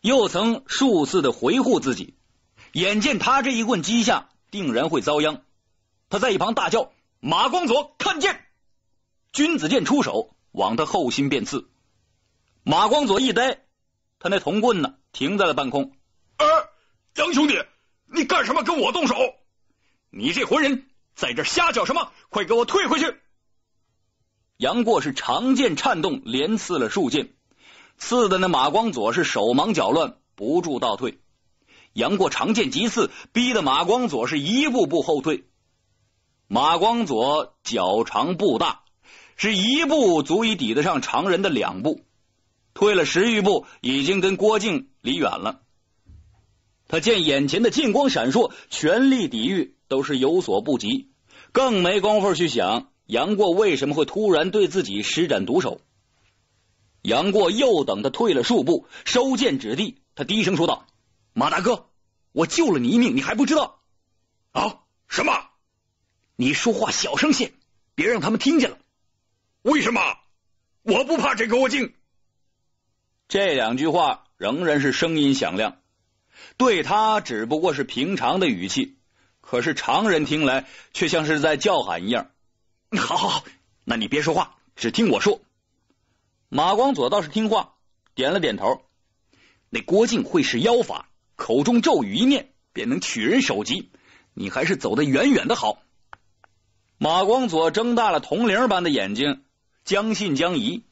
又曾数次的回护自己。眼见他这一棍击下，定然会遭殃。他在一旁大叫：“马光佐，看剑！”君子剑出手，往他后心便刺。马光佐一呆，他那铜棍呢，停在了半空。哎，杨兄弟，你干什么跟我动手？你这混人在这瞎搅什么？快给我退回去！杨过是长剑颤动，连刺了数剑，刺的那马光佐是手忙脚乱，不住倒退。杨过长剑急刺，逼得马光佐是一步步后退。马光佐脚长步大，是一步足以抵得上常人的两步，退了十余步，已经跟郭靖离远了。他见眼前的剑光闪烁，全力抵御都是有所不及，更没工夫去想杨过为什么会突然对自己施展毒手。杨过又等他退了数步，收剑指地，他低声说道：“马大哥，我救了你一命，你还不知道？啊？什么？你说话小声些，别让他们听见了。为什么？我不怕这勾践。”这两句话仍然是声音响亮。对他只不过是平常的语气，可是常人听来却像是在叫喊一样。好，好，好，那你别说话，只听我说。马光佐倒是听话，点了点头。那郭靖会使妖法，口中咒语一念，便能取人首级。你还是走得远远的好。马光佐睁大了铜铃般的眼睛，将信将疑。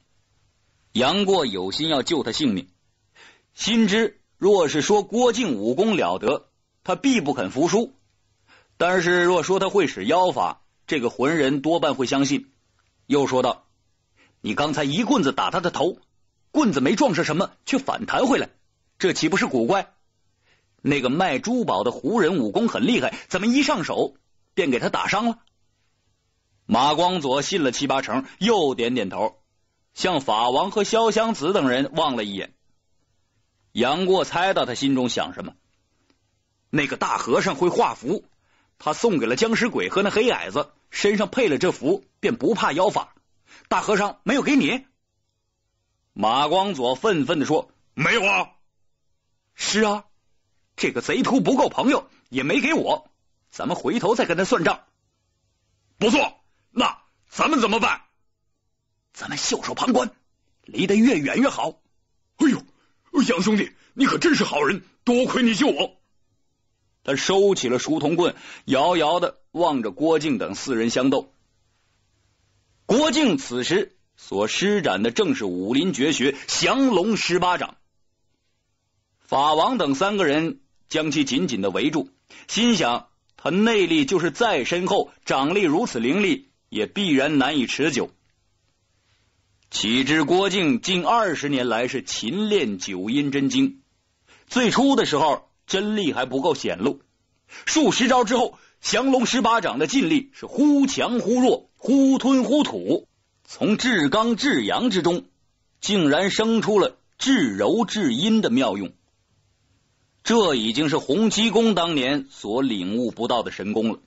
杨过有心要救他性命，心知。若是说郭靖武功了得，他必不肯服输；但是若说他会使妖法，这个浑人多半会相信。又说道：“你刚才一棍子打他的头，棍子没撞上什么，却反弹回来，这岂不是古怪？那个卖珠宝的胡人武功很厉害，怎么一上手便给他打伤了？”马光佐信了七八成，又点点头，向法王和潇湘子等人望了一眼。杨过猜到他心中想什么，那个大和尚会画符，他送给了僵尸鬼和那黑矮子，身上配了这符，便不怕妖法。大和尚没有给你？马光佐愤愤的说：“没有啊，是啊，这个贼秃不够朋友，也没给我。咱们回头再跟他算账。”不错，那咱们怎么办？咱们袖手旁观，离得越远越好。杨兄弟，你可真是好人，多亏你救我。他收起了熟铜棍，遥遥的望着郭靖等四人相斗。郭靖此时所施展的正是武林绝学降龙十八掌。法王等三个人将其紧紧的围住，心想他内力就是再深厚，掌力如此凌厉，也必然难以持久。岂知郭靖近二十年来是勤练九阴真经。最初的时候，真力还不够显露。数十招之后，降龙十八掌的劲力是忽强忽弱，忽吞忽吐，从至刚至阳之中，竟然生出了至柔至阴的妙用。这已经是洪七公当年所领悟不到的神功了。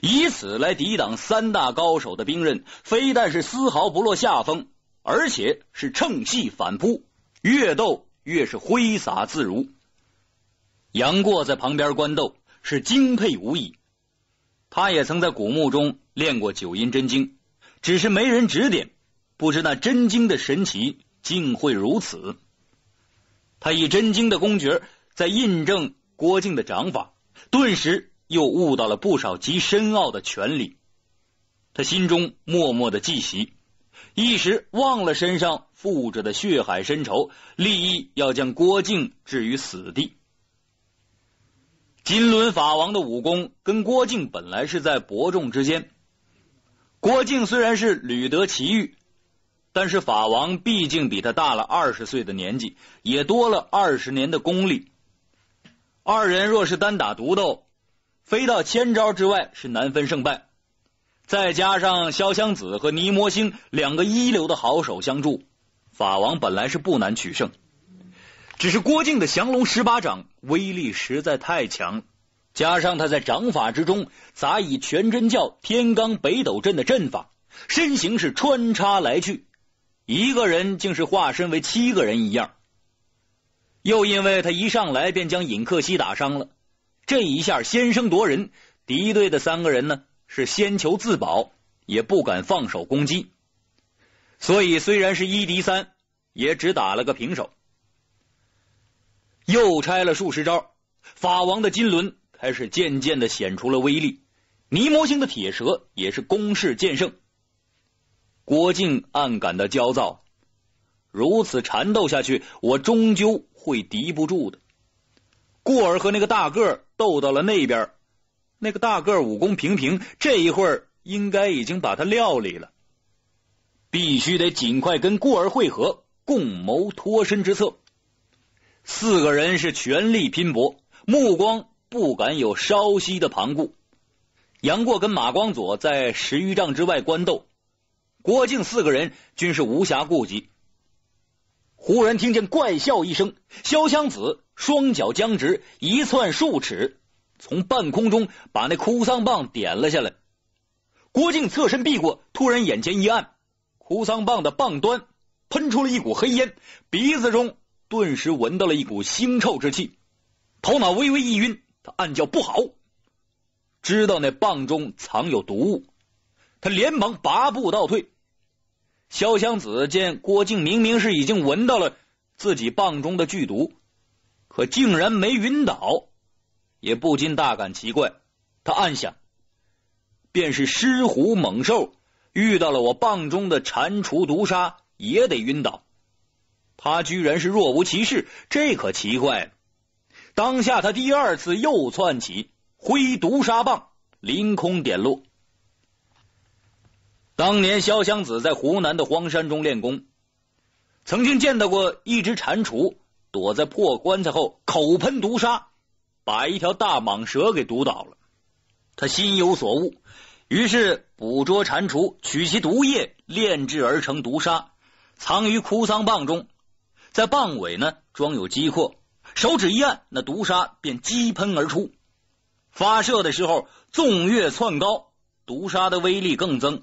以此来抵挡三大高手的兵刃，非但是丝毫不落下风。而且是乘隙反扑，越斗越是挥洒自如。杨过在旁边观斗，是敬佩无已。他也曾在古墓中练过九阴真经，只是没人指点，不知那真经的神奇竟会如此。他以真经的功诀在印证郭靖的掌法，顿时又悟到了不少极深奥的权理。他心中默默的记习。一时忘了身上负着的血海深仇，立意要将郭靖置于死地。金轮法王的武功跟郭靖本来是在伯仲之间，郭靖虽然是屡得奇遇，但是法王毕竟比他大了二十岁的年纪，也多了二十年的功力。二人若是单打独斗，飞到千招之外是难分胜败。再加上潇湘子和尼摩星两个一流的好手相助，法王本来是不难取胜。只是郭靖的降龙十八掌威力实在太强，加上他在掌法之中杂以全真教天罡北斗阵的阵法，身形是穿插来去，一个人竟是化身为七个人一样。又因为他一上来便将尹克西打伤了，这一下先声夺人，敌对的三个人呢？是先求自保，也不敢放手攻击，所以虽然是一敌三，也只打了个平手。又拆了数十招，法王的金轮开始渐渐的显出了威力，泥魔星的铁蛇也是攻势渐盛。郭靖暗感的焦躁，如此缠斗下去，我终究会敌不住的。过儿和那个大个斗到了那边。那个大个武功平平，这一会儿应该已经把他料理了。必须得尽快跟过儿会合，共谋脱身之策。四个人是全力拼搏，目光不敢有稍息的旁顾。杨过跟马光佐在十余丈之外观斗，郭靖四个人均是无暇顾及。忽然听见怪笑一声，潇湘子双脚僵直，一窜数尺。从半空中把那哭丧棒点了下来，郭靖侧身避过，突然眼前一暗，哭丧棒的棒端喷出了一股黑烟，鼻子中顿时闻到了一股腥臭之气，头脑微微一晕，他暗叫不好，知道那棒中藏有毒物，他连忙拔步倒退。潇湘子见郭靖明明是已经闻到了自己棒中的剧毒，可竟然没晕倒。也不禁大感奇怪，他暗想：便是狮虎猛兽遇到了我棒中的蟾蜍毒杀，也得晕倒。他居然是若无其事，这可奇怪了。当下他第二次又窜起，挥毒杀棒，凌空点落。当年潇湘子在湖南的荒山中练功，曾经见到过一只蟾蜍躲在破棺材后，口喷毒杀，把一条大蟒蛇给毒倒了，他心有所悟，于是捕捉蟾蜍，取其毒液炼制而成毒砂，藏于枯桑棒中，在棒尾呢装有机括，手指一按，那毒砂便激喷而出。发射的时候纵跃窜高，毒砂的威力更增。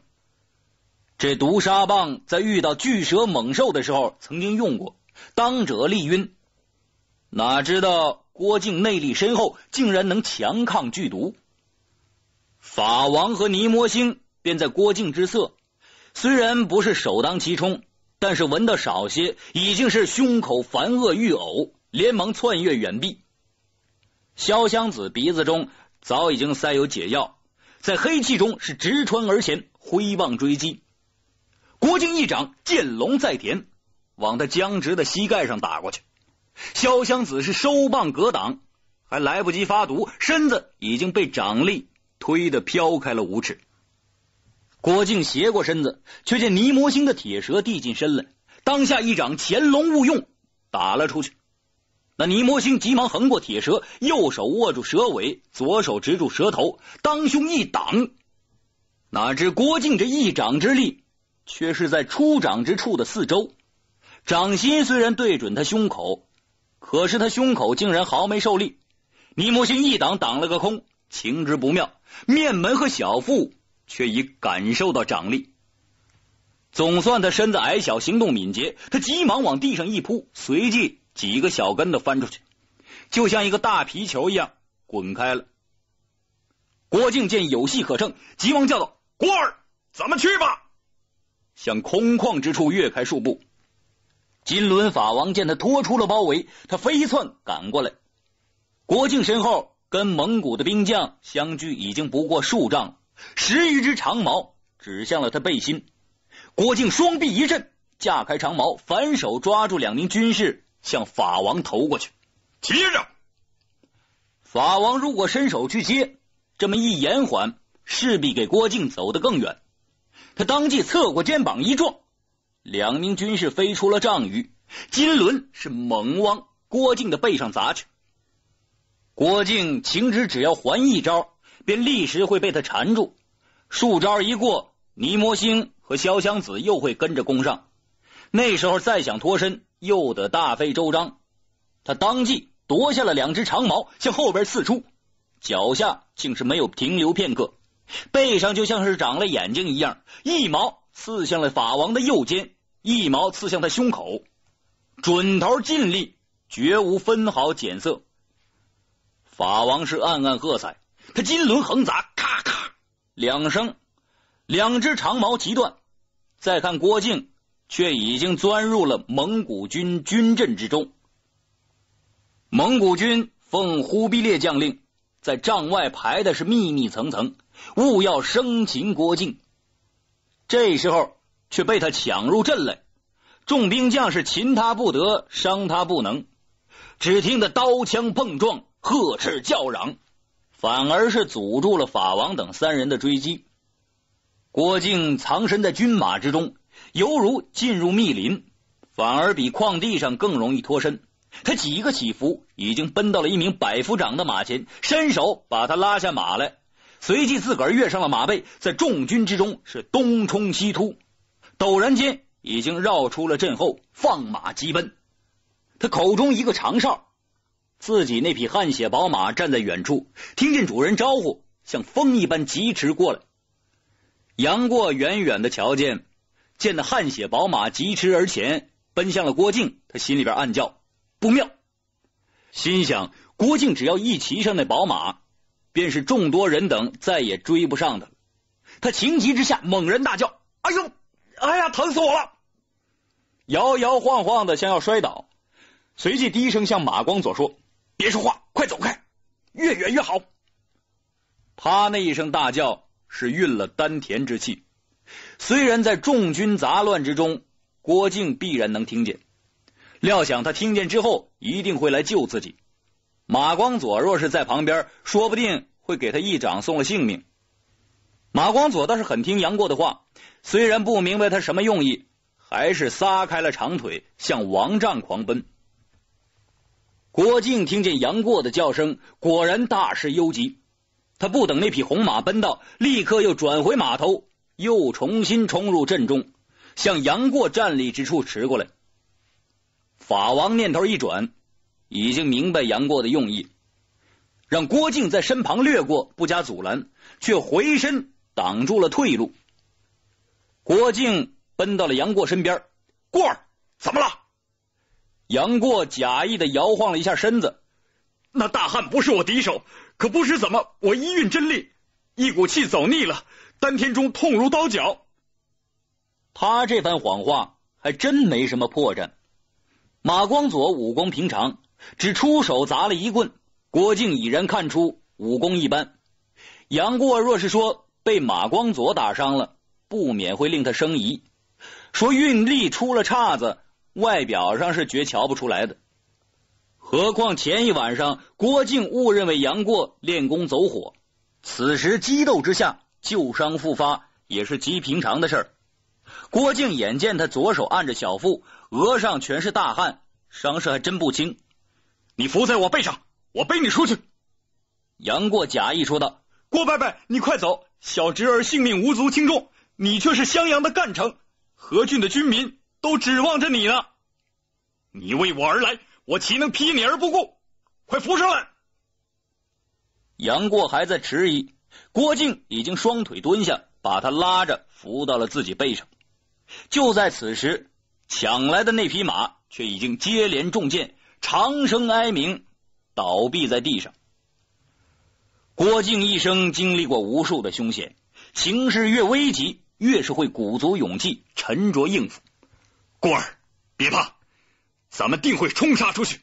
这毒砂棒在遇到巨蛇猛兽的时候曾经用过，当者立晕。哪知道？郭靖内力深厚，竟然能强抗剧毒。法王和尼摩星便在郭靖之侧，虽然不是首当其冲，但是闻得少些，已经是胸口烦恶欲呕，连忙窜跃远避。潇湘子鼻子中早已经塞有解药，在黑气中是直穿而前，挥棒追击。郭靖一掌，见龙在田，往他僵直的膝盖上打过去。潇湘子是收棒格挡，还来不及发毒，身子已经被掌力推得飘开了五尺。郭靖斜过身子，却见尼摩星的铁蛇递近身来，当下一掌潜龙勿用打了出去。那尼摩星急忙横过铁蛇，右手握住蛇尾，左手执住蛇头，当胸一挡。哪知郭靖这一掌之力，却是在出掌之处的四周，掌心虽然对准他胸口。可是他胸口竟然毫没受力，尼木心一挡挡了个空，情之不妙，面门和小腹却已感受到掌力。总算他身子矮小，行动敏捷，他急忙往地上一扑，随即几个小跟头翻出去，就像一个大皮球一样滚开了。郭靖见有戏可胜，急忙叫道：“郭儿，咱们去吧！”向空旷之处跃开数步。金轮法王见他脱出了包围，他飞窜赶过来。郭靖身后跟蒙古的兵将相距已经不过数丈，十余只长矛指向了他背心。郭靖双臂一震，架开长矛，反手抓住两名军士，向法王投过去。接着，法王如果伸手去接，这么一延缓，势必给郭靖走得更远。他当即侧过肩膀一撞。两名军士飞出了帐宇，金轮是猛往郭靖的背上砸去。郭靖情知只要还一招，便立时会被他缠住。数招一过，尼摩星和潇湘子又会跟着攻上。那时候再想脱身，又得大费周章。他当即夺下了两只长矛，向后边刺出，脚下竟是没有停留片刻，背上就像是长了眼睛一样，一矛刺向了法王的右肩。一矛刺向他胸口，准头尽力，绝无分毫减色。法王是暗暗喝彩。他金轮横砸，咔咔两声，两只长矛齐断。再看郭靖，却已经钻入了蒙古军军阵之中。蒙古军奉忽必烈将令，在帐外排的是密密层层，务要生擒郭靖。这时候。却被他抢入阵来，众兵将士擒他不得，伤他不能。只听得刀枪碰撞、呵斥叫嚷，反而是阻住了法王等三人的追击。郭靖藏身在军马之中，犹如进入密林，反而比旷地上更容易脱身。他几个起伏，已经奔到了一名百夫长的马前，伸手把他拉下马来，随即自个儿跃上了马背，在众军之中是东冲西突。陡然间，已经绕出了阵后，放马疾奔。他口中一个长哨，自己那匹汗血宝马站在远处，听见主人招呼，像风一般疾驰过来。杨过远远的瞧见，见那汗血宝马疾驰而前，奔向了郭靖，他心里边暗叫不妙，心想郭靖只要一骑上那宝马，便是众多人等再也追不上的。他情急之下，猛然大叫：“哎呦！”哎呀，疼死我了！摇摇晃晃的，想要摔倒，随即低声向马光佐说：“别说话，快走开，越远越好。”他那一声大叫是运了丹田之气，虽然在众军杂乱之中，郭靖必然能听见。料想他听见之后，一定会来救自己。马光佐若是在旁边，说不定会给他一掌送了性命。马光佐倒是很听杨过的话。虽然不明白他什么用意，还是撒开了长腿向王帐狂奔。郭靖听见杨过的叫声，果然大失幽急。他不等那匹红马奔到，立刻又转回马头，又重新冲入阵中，向杨过站立之处驰过来。法王念头一转，已经明白杨过的用意，让郭靖在身旁掠过，不加阻拦，却回身挡住了退路。郭靖奔到了杨过身边，过儿怎么了？杨过假意的摇晃了一下身子，那大汉不是我敌手，可不知怎么我一运真力，一股气走腻了，丹田中痛如刀绞。他这番谎话还真没什么破绽。马光佐武功平常，只出手砸了一棍，郭靖已然看出武功一般。杨过若是说被马光佐打伤了。不免会令他生疑，说运力出了岔子，外表上是绝瞧不出来的。何况前一晚上郭靖误认为杨过练功走火，此时激斗之下旧伤复发也是极平常的事儿。郭靖眼见他左手按着小腹，额上全是大汗，伤势还真不轻。你伏在我背上，我背你出去。”杨过假意说道：“郭伯伯，你快走，小侄儿性命无足轻重。”你却是襄阳的干城，何郡的军民都指望着你呢。你为我而来，我岂能弃你而不顾？快扶上来！杨过还在迟疑，郭靖已经双腿蹲下，把他拉着扶到了自己背上。就在此时，抢来的那匹马却已经接连中箭，长声哀鸣，倒毙在地上。郭靖一生经历过无数的凶险，形势越危急。越是会鼓足勇气，沉着应付。孤儿，别怕，咱们定会冲杀出去。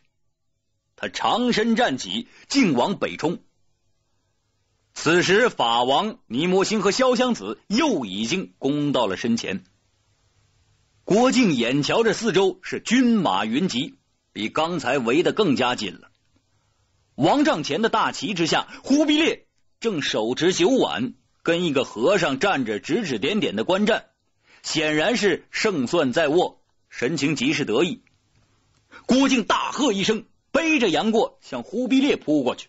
他长身站起，径往北冲。此时，法王尼摩星和潇湘子又已经攻到了身前。郭靖眼瞧着四周是军马云集，比刚才围得更加紧了。王帐前的大旗之下，忽必烈正手持酒碗。跟一个和尚站着指指点点的观战，显然是胜算在握，神情极是得意。郭靖大喝一声，背着杨过向忽必烈扑过去，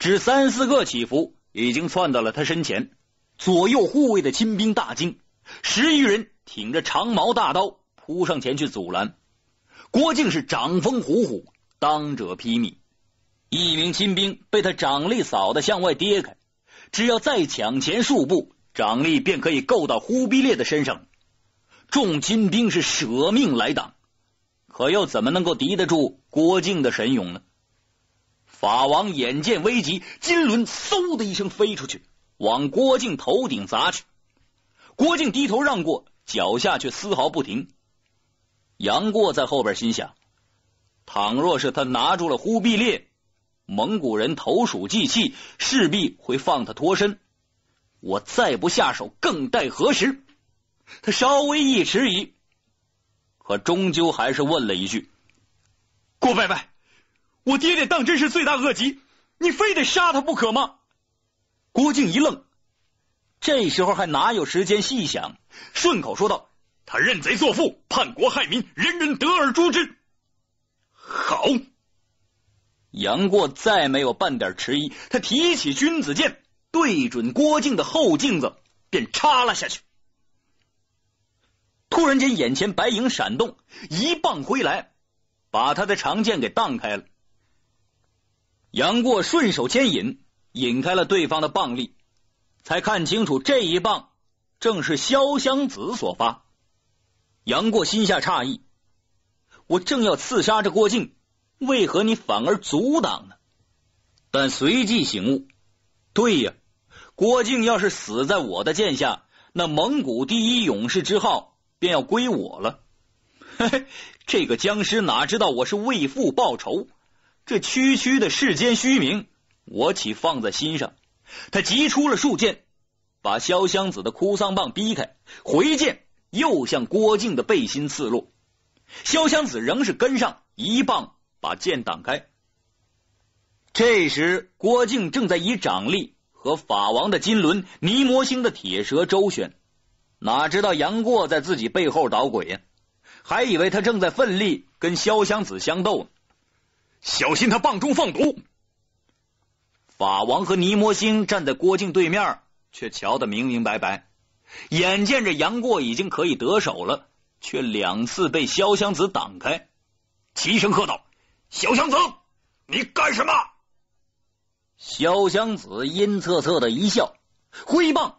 只三四个起伏，已经窜到了他身前。左右护卫的亲兵大惊，十余人挺着长矛大刀扑上前去阻拦。郭靖是掌风虎虎，当者披靡，一名亲兵被他掌力扫的向外跌开。只要再抢前数步，掌力便可以够到忽必烈的身上。众金兵是舍命来挡，可又怎么能够敌得住郭靖的神勇呢？法王眼见危急，金轮嗖的一声飞出去，往郭靖头顶砸去。郭靖低头让过，脚下却丝毫不停。杨过在后边心想：倘若是他拿住了忽必烈。蒙古人投鼠忌器，势必会放他脱身。我再不下手，更待何时？他稍微一迟疑，可终究还是问了一句：“郭伯伯，我爹爹当真是罪大恶极？你非得杀他不可吗？”郭靖一愣，这时候还哪有时间细想？顺口说道：“他认贼作父，叛国害民，人人得而诛之。”好。杨过再没有半点迟疑，他提起君子剑，对准郭靖的后颈子便插了下去。突然间，眼前白影闪动，一棒挥来，把他的长剑给荡开了。杨过顺手牵引，引开了对方的棒力，才看清楚这一棒正是潇湘子所发。杨过心下诧异，我正要刺杀这郭靖。为何你反而阻挡呢？但随即醒悟，对呀，郭靖要是死在我的剑下，那蒙古第一勇士之号便要归我了。嘿 嘿，这个僵尸哪知道我是为父报仇？这区区的世间虚名，我岂放在心上？他急出了数剑，把潇湘子的哭丧棒逼开，回剑又向郭靖的背心刺落。潇湘子仍是跟上一棒。把剑挡开。这时，郭靖正在以掌力和法王的金轮、泥魔星的铁蛇周旋，哪知道杨过在自己背后捣鬼呀？还以为他正在奋力跟潇湘子相斗呢。小心他棒中放毒！法王和泥魔星站在郭靖对面，却瞧得明明白白。眼见着杨过已经可以得手了，却两次被潇湘子挡开，齐声喝道。小湘子，你干什么？小湘子阴恻恻的一笑，挥棒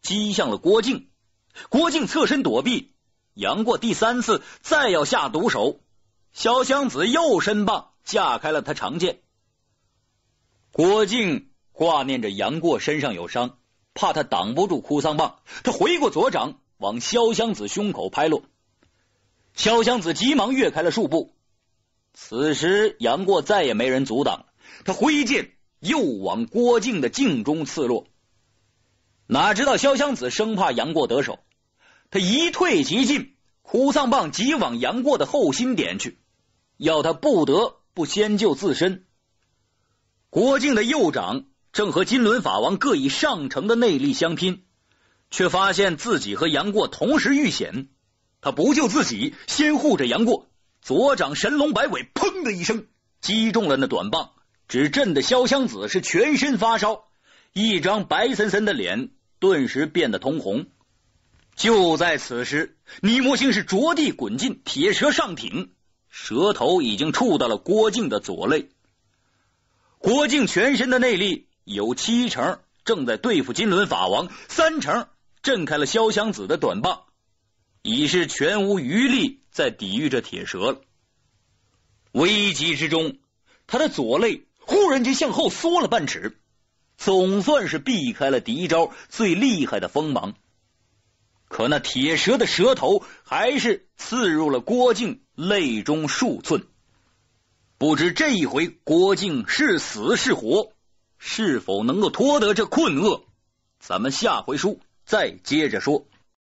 击向了郭靖。郭靖侧身躲避。杨过第三次再要下毒手，小湘子又伸棒架开了他长剑。郭靖挂念着杨过身上有伤，怕他挡不住哭丧棒，他回过左掌往萧湘子胸口拍落。萧湘子急忙跃开了数步。此时，杨过再也没人阻挡了。他挥剑又往郭靖的镜中刺落，哪知道潇湘子生怕杨过得手，他一退即进，苦丧棒急往杨过的后心点去，要他不得不先救自身。郭靖的右掌正和金轮法王各以上乘的内力相拼，却发现自己和杨过同时遇险，他不救自己，先护着杨过。左掌神龙摆尾，砰的一声击中了那短棒，只震得潇湘子是全身发烧，一张白森森的脸顿时变得通红。就在此时，倪魔星是着地滚进，铁蛇上挺，蛇头已经触到了郭靖的左肋。郭靖全身的内力有七成正在对付金轮法王，三成震开了潇湘子的短棒，已是全无余力。在抵御着铁蛇了，危急之中，他的左肋忽然间向后缩了半尺，总算是避开了敌招最厉害的锋芒。可那铁蛇的蛇头还是刺入了郭靖肋中数寸，不知这一回郭靖是死是活，是否能够脱得这困厄？咱们下回书再接着说。